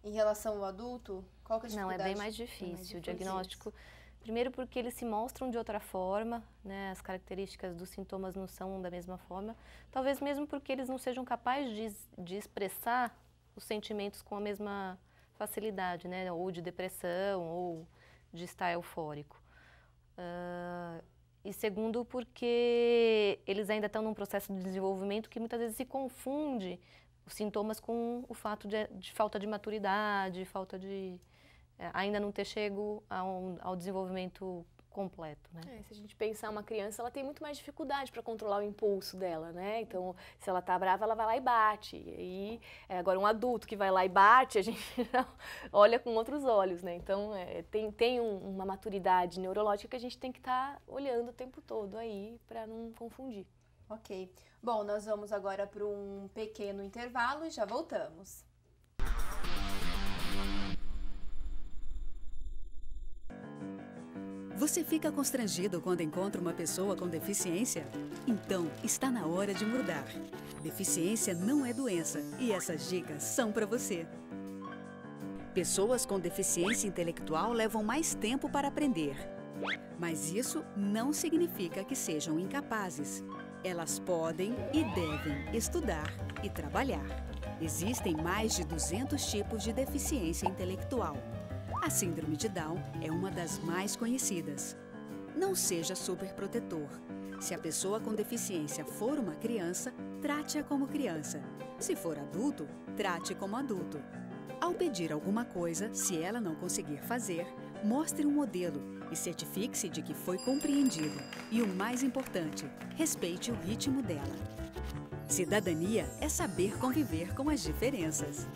em relação ao adulto, qual que é a dificuldade? Não, é bem é mais difícil, é mais o diagnóstico. Isso. Primeiro porque eles se mostram de outra forma, né? As características dos sintomas não são da mesma forma. Talvez mesmo porque eles não sejam capazes de, de expressar os sentimentos com a mesma facilidade, né? Ou de depressão, ou de estar eufórico. Uh, e segundo, porque eles ainda estão num processo de desenvolvimento que muitas vezes se confunde os sintomas com o fato de, de falta de maturidade, falta de é, ainda não ter chego ao, ao desenvolvimento completo, né? É, se a gente pensar uma criança, ela tem muito mais dificuldade para controlar o impulso dela, né? Então, se ela tá brava, ela vai lá e bate. E é, agora um adulto que vai lá e bate, a gente olha com outros olhos, né? Então, é, tem tem um, uma maturidade neurológica que a gente tem que estar tá olhando o tempo todo aí para não confundir. Ok. Bom, nós vamos agora para um pequeno intervalo e já voltamos. Você fica constrangido quando encontra uma pessoa com deficiência? Então, está na hora de mudar. Deficiência não é doença e essas dicas são para você. Pessoas com deficiência intelectual levam mais tempo para aprender. Mas isso não significa que sejam incapazes. Elas podem e devem estudar e trabalhar. Existem mais de 200 tipos de deficiência intelectual. A síndrome de Down é uma das mais conhecidas. Não seja superprotetor. Se a pessoa com deficiência for uma criança, trate-a como criança. Se for adulto, trate como adulto. Ao pedir alguma coisa, se ela não conseguir fazer, mostre um modelo e certifique-se de que foi compreendido. E o mais importante, respeite o ritmo dela. Cidadania é saber conviver com as diferenças.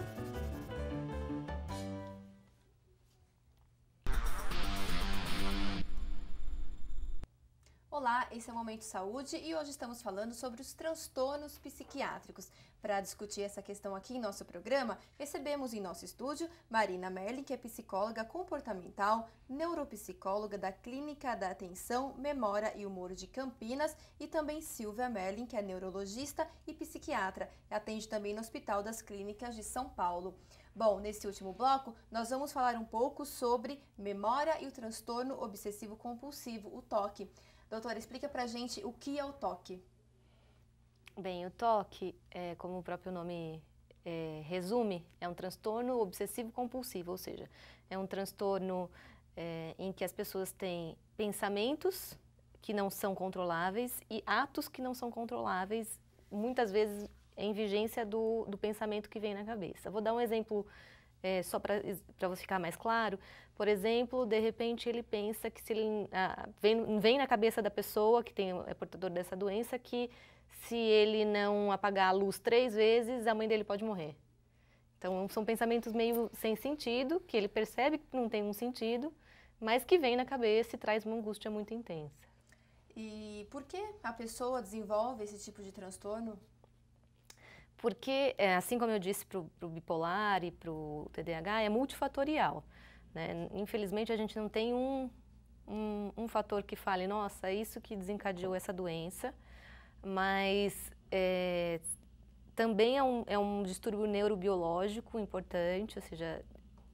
esse é o Momento Saúde e hoje estamos falando sobre os transtornos psiquiátricos. Para discutir essa questão aqui em nosso programa, recebemos em nosso estúdio Marina Merlin, que é psicóloga comportamental, neuropsicóloga da Clínica da Atenção, Memória e Humor de Campinas, e também Silvia Merlin, que é neurologista e psiquiatra. Atende também no Hospital das Clínicas de São Paulo. Bom, nesse último bloco, nós vamos falar um pouco sobre memória e o transtorno obsessivo compulsivo, o TOC. Doutora, explica pra gente o que é o toque. Bem, o toque, é, como o próprio nome é, resume, é um transtorno obsessivo compulsivo, ou seja, é um transtorno é, em que as pessoas têm pensamentos que não são controláveis e atos que não são controláveis, muitas vezes em vigência do, do pensamento que vem na cabeça. Vou dar um exemplo é, só para ficar mais claro. Por exemplo, de repente ele pensa que se ele ah, vem, vem, na cabeça da pessoa que tem, é portador dessa doença que se ele não apagar a luz três vezes, a mãe dele pode morrer. Então são pensamentos meio sem sentido, que ele percebe que não tem um sentido, mas que vem na cabeça e traz uma angústia muito intensa. E por que a pessoa desenvolve esse tipo de transtorno? Porque, é, assim como eu disse para o bipolar e para o TDAH, é multifatorial. Né? Infelizmente, a gente não tem um, um, um, fator que fale, nossa, é isso que desencadeou essa doença, mas é, também é um, é um distúrbio neurobiológico importante, ou seja,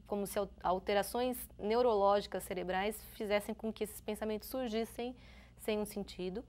como se alterações neurológicas cerebrais fizessem com que esses pensamentos surgissem sem um sentido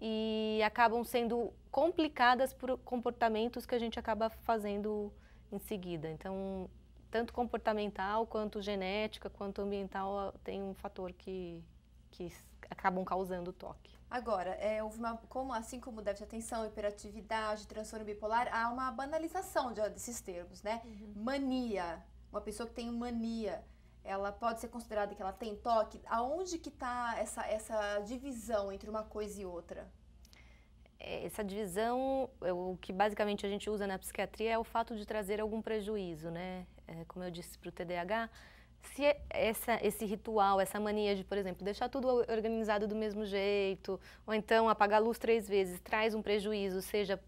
e acabam sendo complicadas por comportamentos que a gente acaba fazendo em seguida. Então, tanto comportamental quanto genética quanto ambiental tem um fator que que acabam causando toque. Agora, é, houve uma, como, assim como déficit de atenção, hiperatividade, transtorno bipolar, há uma banalização de, desses termos, né? Uhum. Mania, uma pessoa que tem mania, ela pode ser considerada que ela tem toque? Aonde que está essa, essa divisão entre uma coisa e outra? É, essa divisão, é, o que basicamente a gente usa na psiquiatria é o fato de trazer algum prejuízo, né? é, como eu disse, para o TDAH, se essa, esse ritual, essa mania de, por exemplo, deixar tudo organizado do mesmo jeito, ou então apagar a luz três vezes, traz um prejuízo, seja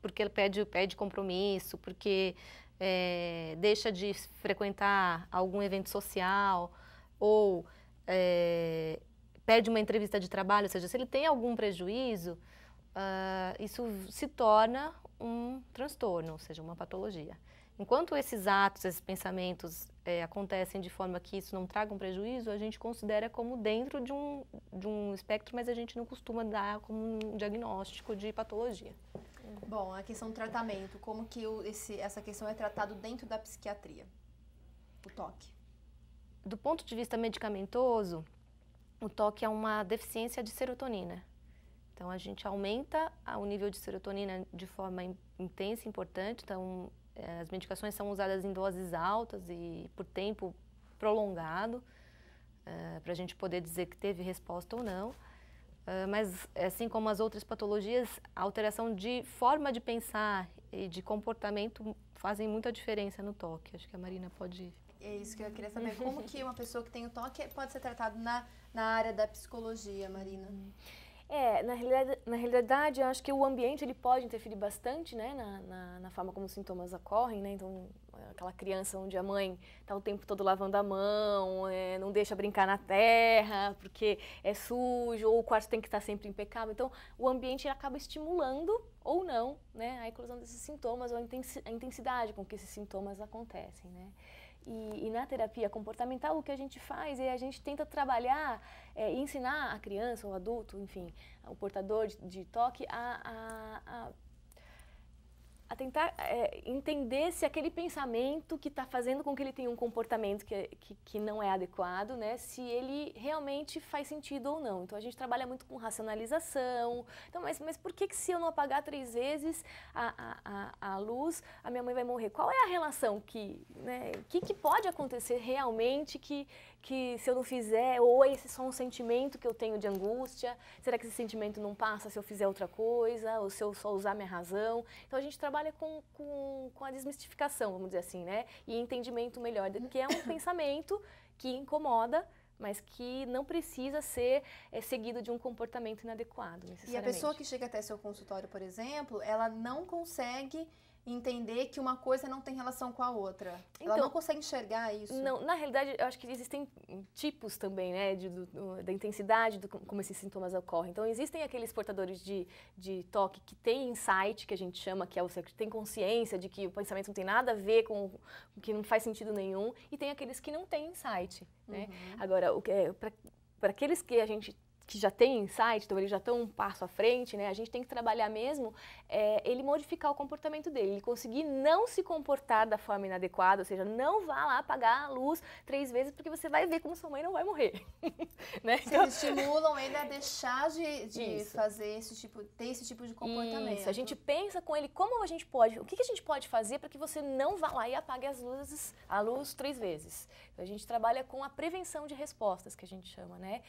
porque ele pede, pede compromisso, porque é, deixa de frequentar algum evento social, ou é, pede uma entrevista de trabalho, ou seja, se ele tem algum prejuízo, uh, isso se torna um transtorno, ou seja, uma patologia. Enquanto esses atos, esses pensamentos é, acontecem de forma que isso não traga um prejuízo, a gente considera como dentro de um, de um espectro, mas a gente não costuma dar como um diagnóstico de patologia. Bom, a questão do tratamento, como que o, esse, essa questão é tratado dentro da psiquiatria? O TOC. Do ponto de vista medicamentoso, o TOC é uma deficiência de serotonina. Então a gente aumenta o nível de serotonina de forma intensa, importante. Então eh, as medicações são usadas em doses altas e por tempo prolongado, eh, para a gente poder dizer que teve resposta ou não. Eh, mas, assim como as outras patologias, a alteração de forma de pensar e de comportamento fazem muita diferença no toque. Acho que a Marina pode. É isso que eu queria saber. Como que uma pessoa que tem o toque pode ser tratado na, na área da psicologia, Marina? Hum. É, na realidade, na realidade, eu acho que o ambiente ele pode interferir bastante né, na, na, na forma como os sintomas ocorrem, né? Então, aquela criança onde a mãe está o tempo todo lavando a mão, é, não deixa brincar na terra porque é sujo, ou o quarto tem que estar tá sempre impecável. Então, o ambiente acaba estimulando ou não né, a inclusão desses sintomas ou a intensidade com que esses sintomas acontecem, né? E, e, na terapia comportamental, o que a gente faz é a gente tenta trabalhar é, ensinar a criança, o adulto, enfim, o portador de, de toque a, a, a a tentar é, entender se aquele pensamento que está fazendo com que ele tenha um comportamento que, é, que, que, não é adequado, né, se ele realmente faz sentido ou não. Então a gente trabalha muito com racionalização. Então, mas, mas por que, que se eu não apagar três vezes a, a, a, a luz, a minha mãe vai morrer? Qual é a relação que. O né, que, que pode acontecer realmente que que se eu não fizer, ou é esse é só um sentimento que eu tenho de angústia, será que esse sentimento não passa se eu fizer outra coisa, ou se eu só usar minha razão? Então a gente trabalha com, com, com a desmistificação, vamos dizer assim, né? E entendimento melhor do que é um pensamento que incomoda, mas que não precisa ser é, seguido de um comportamento inadequado, necessariamente. E a pessoa que chega até seu consultório, por exemplo, ela não consegue entender que uma coisa não tem relação com a outra. Então, Ela não consegue enxergar isso. Não, na realidade, eu acho que existem tipos também, né, de, do, da intensidade, do, como esses sintomas ocorrem. Então, existem aqueles portadores de, de toque que têm insight, que a gente chama, que é o que tem consciência de que o pensamento não tem nada a ver com, que não faz sentido nenhum, e tem aqueles que não têm insight, né? Uhum. Agora, o que é, para aqueles que a gente que já tem insight, então eles já estão um passo à frente, né? A gente tem que trabalhar mesmo é, ele modificar o comportamento dele, ele conseguir não se comportar da forma inadequada, ou seja, não vá lá apagar a luz três vezes porque você vai ver como sua mãe não vai morrer, né? Então... estimulam ele a deixar de, de fazer esse tipo, ter esse tipo de comportamento. Isso, a gente pensa com ele como a gente pode, o que, que a gente pode fazer para que você não vá lá e apague as luzes, a luz três vezes. Então, a gente trabalha com a prevenção de respostas, que a gente chama, né?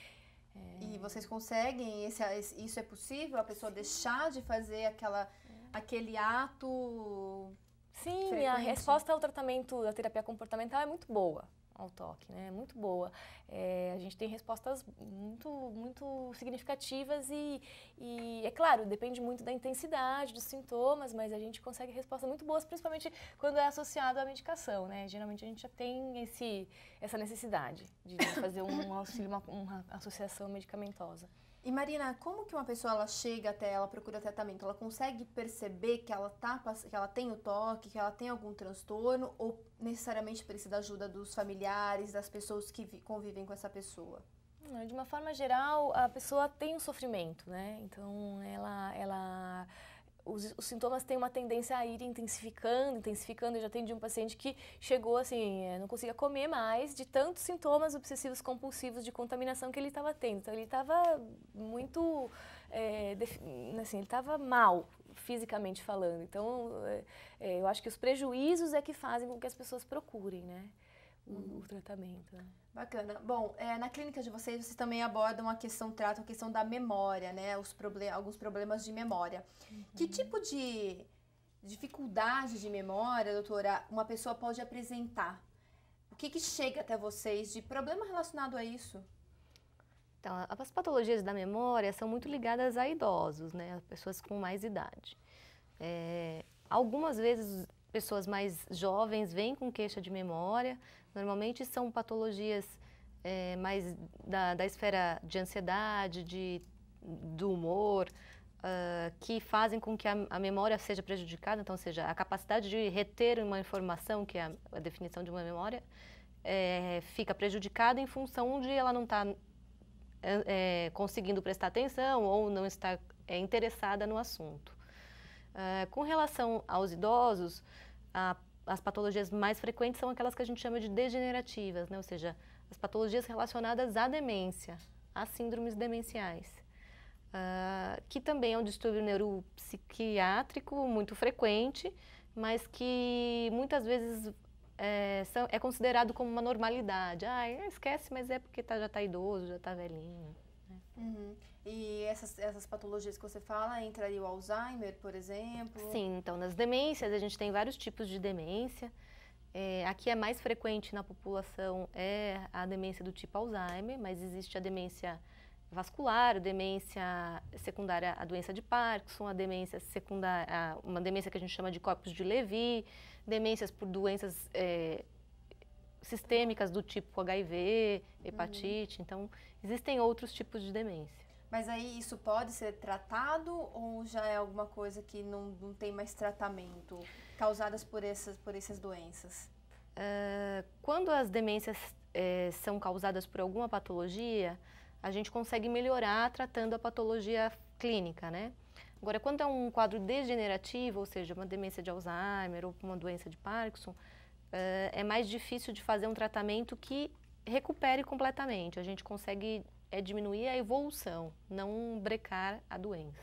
É... E vocês conseguem? Esse, isso é possível? A pessoa Sim. deixar de fazer aquela, é. aquele ato? Sim, frequente? a resposta ao tratamento da terapia comportamental é muito boa ao toque, né? É muito boa. É, a gente tem respostas muito, muito significativas e, e, é claro, depende muito da intensidade dos sintomas, mas a gente consegue respostas muito boas, principalmente quando é associado à medicação, né? Geralmente a gente já tem esse, essa necessidade de fazer um auxílio, uma, uma associação medicamentosa. E Marina, como que uma pessoa ela chega até ela procura tratamento? Ela consegue perceber que ela tá que ela tem o toque, que ela tem algum transtorno ou necessariamente precisa da ajuda dos familiares, das pessoas que convivem com essa pessoa? De uma forma geral, a pessoa tem um sofrimento, né? Então ela ela os, os, sintomas têm uma tendência a ir intensificando, intensificando. Eu já atendi um paciente que chegou assim, eh, não conseguia comer mais de tantos sintomas obsessivos compulsivos de contaminação que ele estava tendo. Então ele estava muito, é, assim, ele estava mal fisicamente falando. Então é, eu acho que os prejuízos é que fazem com que as pessoas procurem, né? Uhum. o, tratamento. Né? Bacana. Bom, é, na clínica de vocês, vocês também abordam a questão, tratam a questão da memória, né? Os problem, alguns problemas de memória. Uhum. Que tipo de dificuldade de memória, doutora, uma pessoa pode apresentar? O que, que chega até vocês de problema relacionado a isso? Então, as patologias da memória são muito ligadas a idosos, né? pessoas com mais idade. É, algumas vezes pessoas mais jovens vêm com queixa de memória, Normalmente são patologias é, mais da, da esfera de ansiedade, de, do humor, uh, que fazem com que a, a, memória seja prejudicada, então, ou seja, a capacidade de reter uma informação, que é a, a definição de uma memória, é, fica prejudicada em função de ela não estar tá, é, é, conseguindo prestar atenção ou não estar é, interessada no assunto. Uh, com relação aos idosos, a as patologias mais frequentes são aquelas que a gente chama de degenerativas, né? ou seja, as patologias relacionadas à demência, às síndromes demenciais, uh, que também é um distúrbio neuropsiquiátrico muito frequente, mas que muitas vezes é, são, é considerado como uma normalidade. Ah, esquece, mas é porque tá, já está idoso, já está velhinho. Né? Uhum. E essas, essas patologias que você fala, entraria o Alzheimer, por exemplo? Sim, então nas demências a gente tem vários tipos de demência. É, aqui é mais frequente na população é a demência do tipo Alzheimer, mas existe a demência vascular, demência secundária à doença de Parkinson, a demência secundária, uma demência que a gente chama de corpos de Levy, demências por doenças é, sistêmicas do tipo HIV, hepatite. Uhum. Então, existem outros tipos de demência. Mas aí isso pode ser tratado ou já é alguma coisa que não, não tem mais tratamento causadas por essas, por essas doenças? Uh, quando as demências eh, são causadas por alguma patologia, a gente consegue melhorar tratando a patologia clínica, né? Agora, quando é um quadro degenerativo, ou seja, uma demência de Alzheimer ou uma doença de Parkinson, uh, é mais difícil de fazer um tratamento que recupere completamente. A gente consegue é diminuir a evolução, não brecar a doença.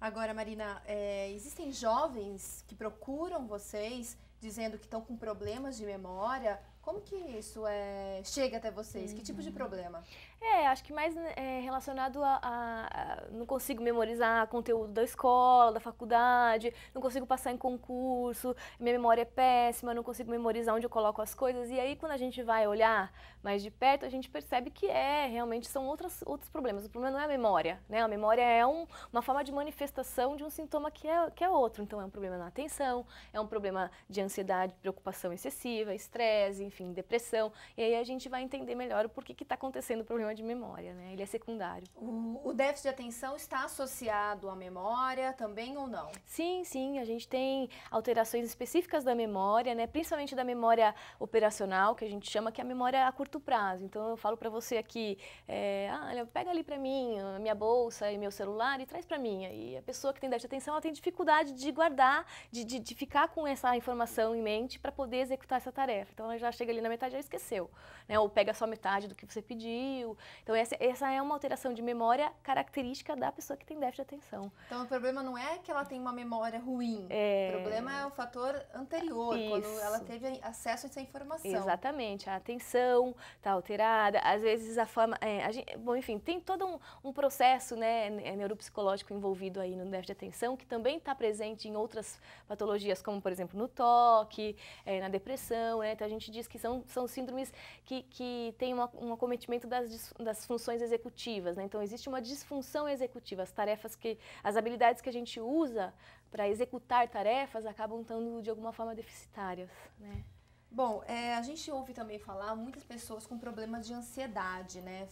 Agora, Marina, é, existem jovens que procuram vocês dizendo que estão com problemas de memória. Como que isso é, chega até vocês? Uhum. Que tipo de uhum. problema? É, acho que mais né, é, relacionado a, a, a, Não consigo memorizar conteúdo da escola, da faculdade, não consigo passar em concurso, minha memória é péssima, não consigo memorizar onde eu coloco as coisas. E aí, quando a gente vai olhar mais de perto, a gente percebe que é, realmente são outras, outros problemas. O problema não é a memória, né? A memória é um, uma forma de manifestação de um sintoma que é, que é outro. Então, é um problema na atenção, é um problema de ansiedade, preocupação excessiva, estresse, enfim, depressão. E aí a gente vai entender melhor o porquê que está acontecendo o problema de memória, né? Ele é secundário. O, o déficit de atenção está associado à memória também ou não? Sim, sim. A gente tem alterações específicas da memória, né? Principalmente da memória operacional, que a gente chama que é a memória a curto prazo. Então eu falo para você aqui, é, ah, pega ali para mim a minha bolsa e meu celular e traz para mim. E a pessoa que tem déficit de atenção, ela tem dificuldade de guardar, de, de, de ficar com essa informação em mente para poder executar essa tarefa. Então ela já chega ali na metade e já esqueceu, né? Ou pega só metade do que você pediu. Então, essa, essa é uma alteração de memória característica da pessoa que tem déficit de atenção. Então, o problema não é que ela tem uma memória ruim. É... O problema é o fator anterior, Isso. quando ela teve acesso a essa informação. Exatamente. A atenção está alterada, às vezes a forma... É, a gente, bom, enfim, tem todo um, um processo né, é, neuropsicológico envolvido aí no déficit de atenção, que também está presente em outras patologias, como, por exemplo, no toque, é, na depressão. Né? Então, a gente diz que são, são síndromes que, que têm um acometimento das das, funções executivas. Né? Então, existe uma disfunção executiva. As tarefas que, as habilidades que a gente usa para executar tarefas acabam estando, de alguma forma, deficitárias. Né? Bom, é, a gente ouve também falar muitas pessoas com problemas de ansiedade, né?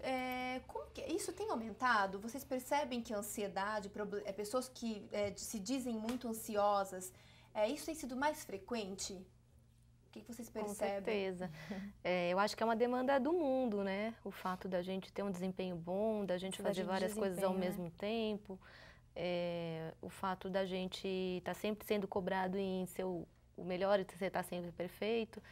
É, que, isso tem aumentado? Vocês percebem que a ansiedade, é, pessoas que é, se dizem muito ansiosas, é, isso tem sido mais frequente? que, que vocês percebem? Com certeza. É, eu acho que é uma demanda do mundo, né? O fato da gente ter um desempenho bom, da gente fazer várias coisas ao né? mesmo tempo, é, o fato da gente estar tá sempre sendo cobrado em ser o melhor e você estar tá sempre perfeito.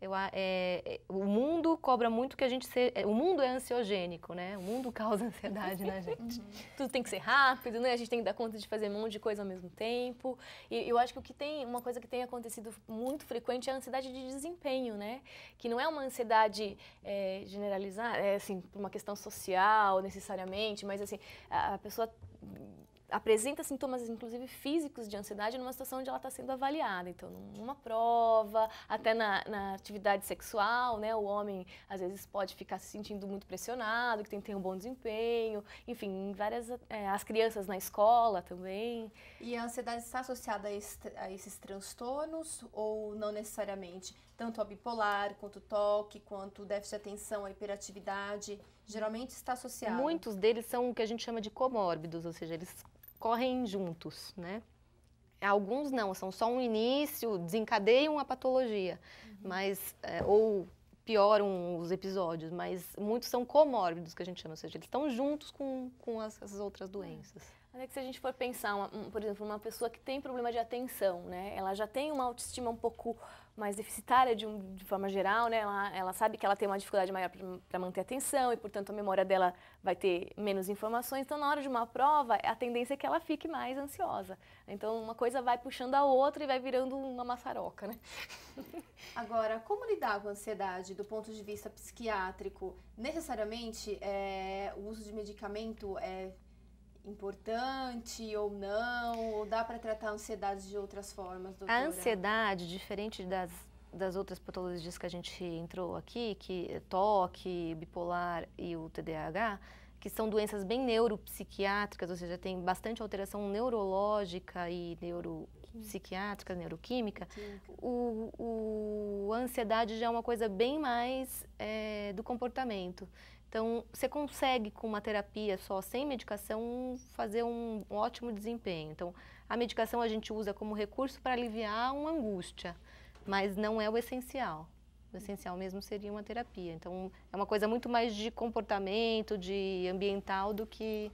Eu, é, é, o mundo cobra muito que a gente ser. É, o mundo é ansiogênico, né? O mundo causa ansiedade na gente. Uhum. Tudo tem que ser rápido, né? A gente tem que dar conta de fazer um monte de coisa ao mesmo tempo. E eu acho que o que tem, uma coisa que tem acontecido muito frequente é a ansiedade de desempenho, né? Que não é uma ansiedade é, generalizada, é, assim, por uma questão social necessariamente, mas assim, a pessoa apresenta sintomas, inclusive físicos, de ansiedade numa situação onde ela está sendo avaliada. Então, numa prova, até na, na, atividade sexual, né? O homem, às vezes, pode ficar se sentindo muito pressionado, que tem que ter um bom desempenho. Enfim, várias... É, as crianças na escola também. E a ansiedade está associada a, est a esses transtornos ou não necessariamente? Tanto a bipolar, quanto o toque, quanto o déficit de atenção, a hiperatividade geralmente está associado. Muitos deles são o que a gente chama de comórbidos, ou seja, eles correm juntos, né? Alguns não, são só um início, desencadeiam a patologia, uhum. mas é, ou pioram os episódios, mas muitos são comórbidos, que a gente chama, ou seja, eles estão juntos com, com as, as outras é. doenças. Olha que se a gente for pensar, uma, um, por exemplo, uma pessoa que tem problema de atenção, né? Ela já tem uma autoestima um pouco mais deficitária de, um, de forma geral, né? Ela, ela, sabe que ela tem uma dificuldade maior para manter a atenção e, portanto, a memória dela vai ter menos informações. Então, na hora de uma prova, a tendência é que ela fique mais ansiosa. Então, uma coisa vai puxando a outra e vai virando uma maçaroca, né? Agora, como lidar com a ansiedade do ponto de vista psiquiátrico? Necessariamente, é, o uso de medicamento é importante ou não? Ou dá para tratar a ansiedade de outras formas, doutora? A ansiedade, diferente das, das outras patologias que a gente entrou aqui, que é toque, bipolar e o TDAH, que são doenças bem neuropsiquiátricas, ou seja, tem bastante alteração neurológica e neuropsiquiátrica, neuroquímica, o, o a ansiedade já é uma coisa bem mais é, do comportamento. Então, você consegue, com uma terapia só, sem medicação, fazer um, um ótimo desempenho. Então, a medicação a gente usa como recurso para aliviar uma angústia, mas não é o essencial. O essencial mesmo seria uma terapia. Então, é uma coisa muito mais de comportamento, de ambiental, do que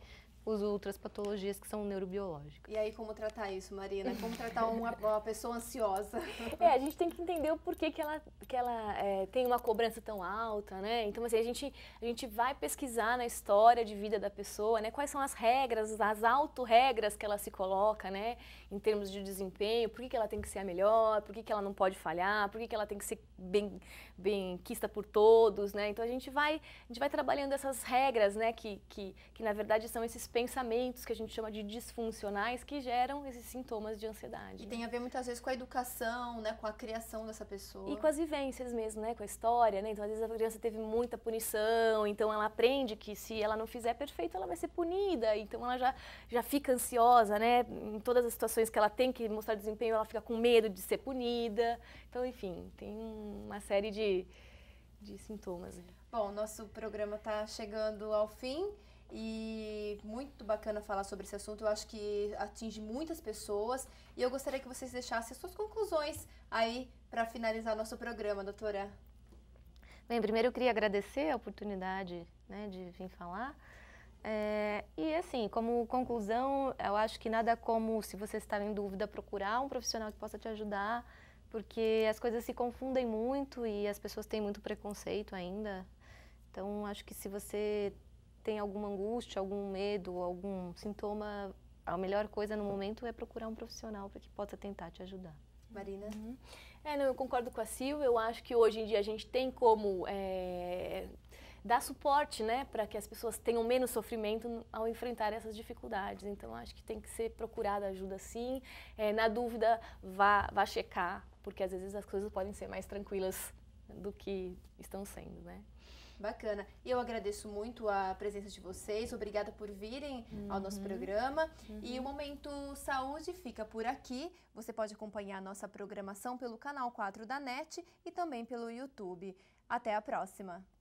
as outras patologias que são neurobiológicas. E aí, como tratar isso, Marina? Como tratar uma, uma pessoa ansiosa? É, a gente tem que entender o porquê que ela, que ela é, tem uma cobrança tão alta, né? Então, assim, a gente, a gente vai pesquisar na história de vida da pessoa, né? Quais são as regras, as autorregras que ela se coloca, né? Em termos de desempenho, por que, que ela tem que ser a melhor, por que, que ela não pode falhar, por que, que ela tem que ser bem, bem quista por todos, né? Então, a gente vai, a gente vai trabalhando essas regras, né? Que, que, que na verdade, são esses pensamentos que a gente chama de disfuncionais que geram esses sintomas de ansiedade. E né? tem a ver muitas vezes com a educação, né, com a criação dessa pessoa. E com as vivências mesmo, né, com a história, né? Então às vezes a criança teve muita punição, então ela aprende que se ela não fizer perfeito, ela vai ser punida, então ela já já fica ansiosa, né? Em todas as situações que ela tem que mostrar desempenho, ela fica com medo de ser punida. Então, enfim, tem uma série de de sintomas. Né? Bom, nosso programa está chegando ao fim. E muito bacana falar sobre esse assunto, eu acho que atinge muitas pessoas. E eu gostaria que vocês deixassem suas conclusões aí para finalizar nosso programa, doutora. Bem, primeiro eu queria agradecer a oportunidade né, de vir falar. É, e assim, como conclusão, eu acho que nada como, se você está em dúvida, procurar um profissional que possa te ajudar, porque as coisas se confundem muito e as pessoas têm muito preconceito ainda. Então, acho que se você tem alguma angústia, algum medo, algum sintoma, a melhor coisa no momento é procurar um profissional para que possa tentar te ajudar. Marina? Uhum. É, não, eu concordo com a Silvia. Eu acho que hoje em dia a gente tem como é, dar suporte, né, para que as pessoas tenham menos sofrimento ao enfrentar essas dificuldades. Então, acho que tem que ser procurada ajuda sim. É, na dúvida, vá, vá checar, porque às vezes as coisas podem ser mais tranquilas do que estão sendo, né? Bacana. Eu agradeço muito a presença de vocês. Obrigada por virem uhum. ao nosso uhum. programa. Uhum. E o Momento Saúde fica por aqui. Você pode acompanhar nossa programação pelo canal 4 da NET e também pelo YouTube. Até a próxima!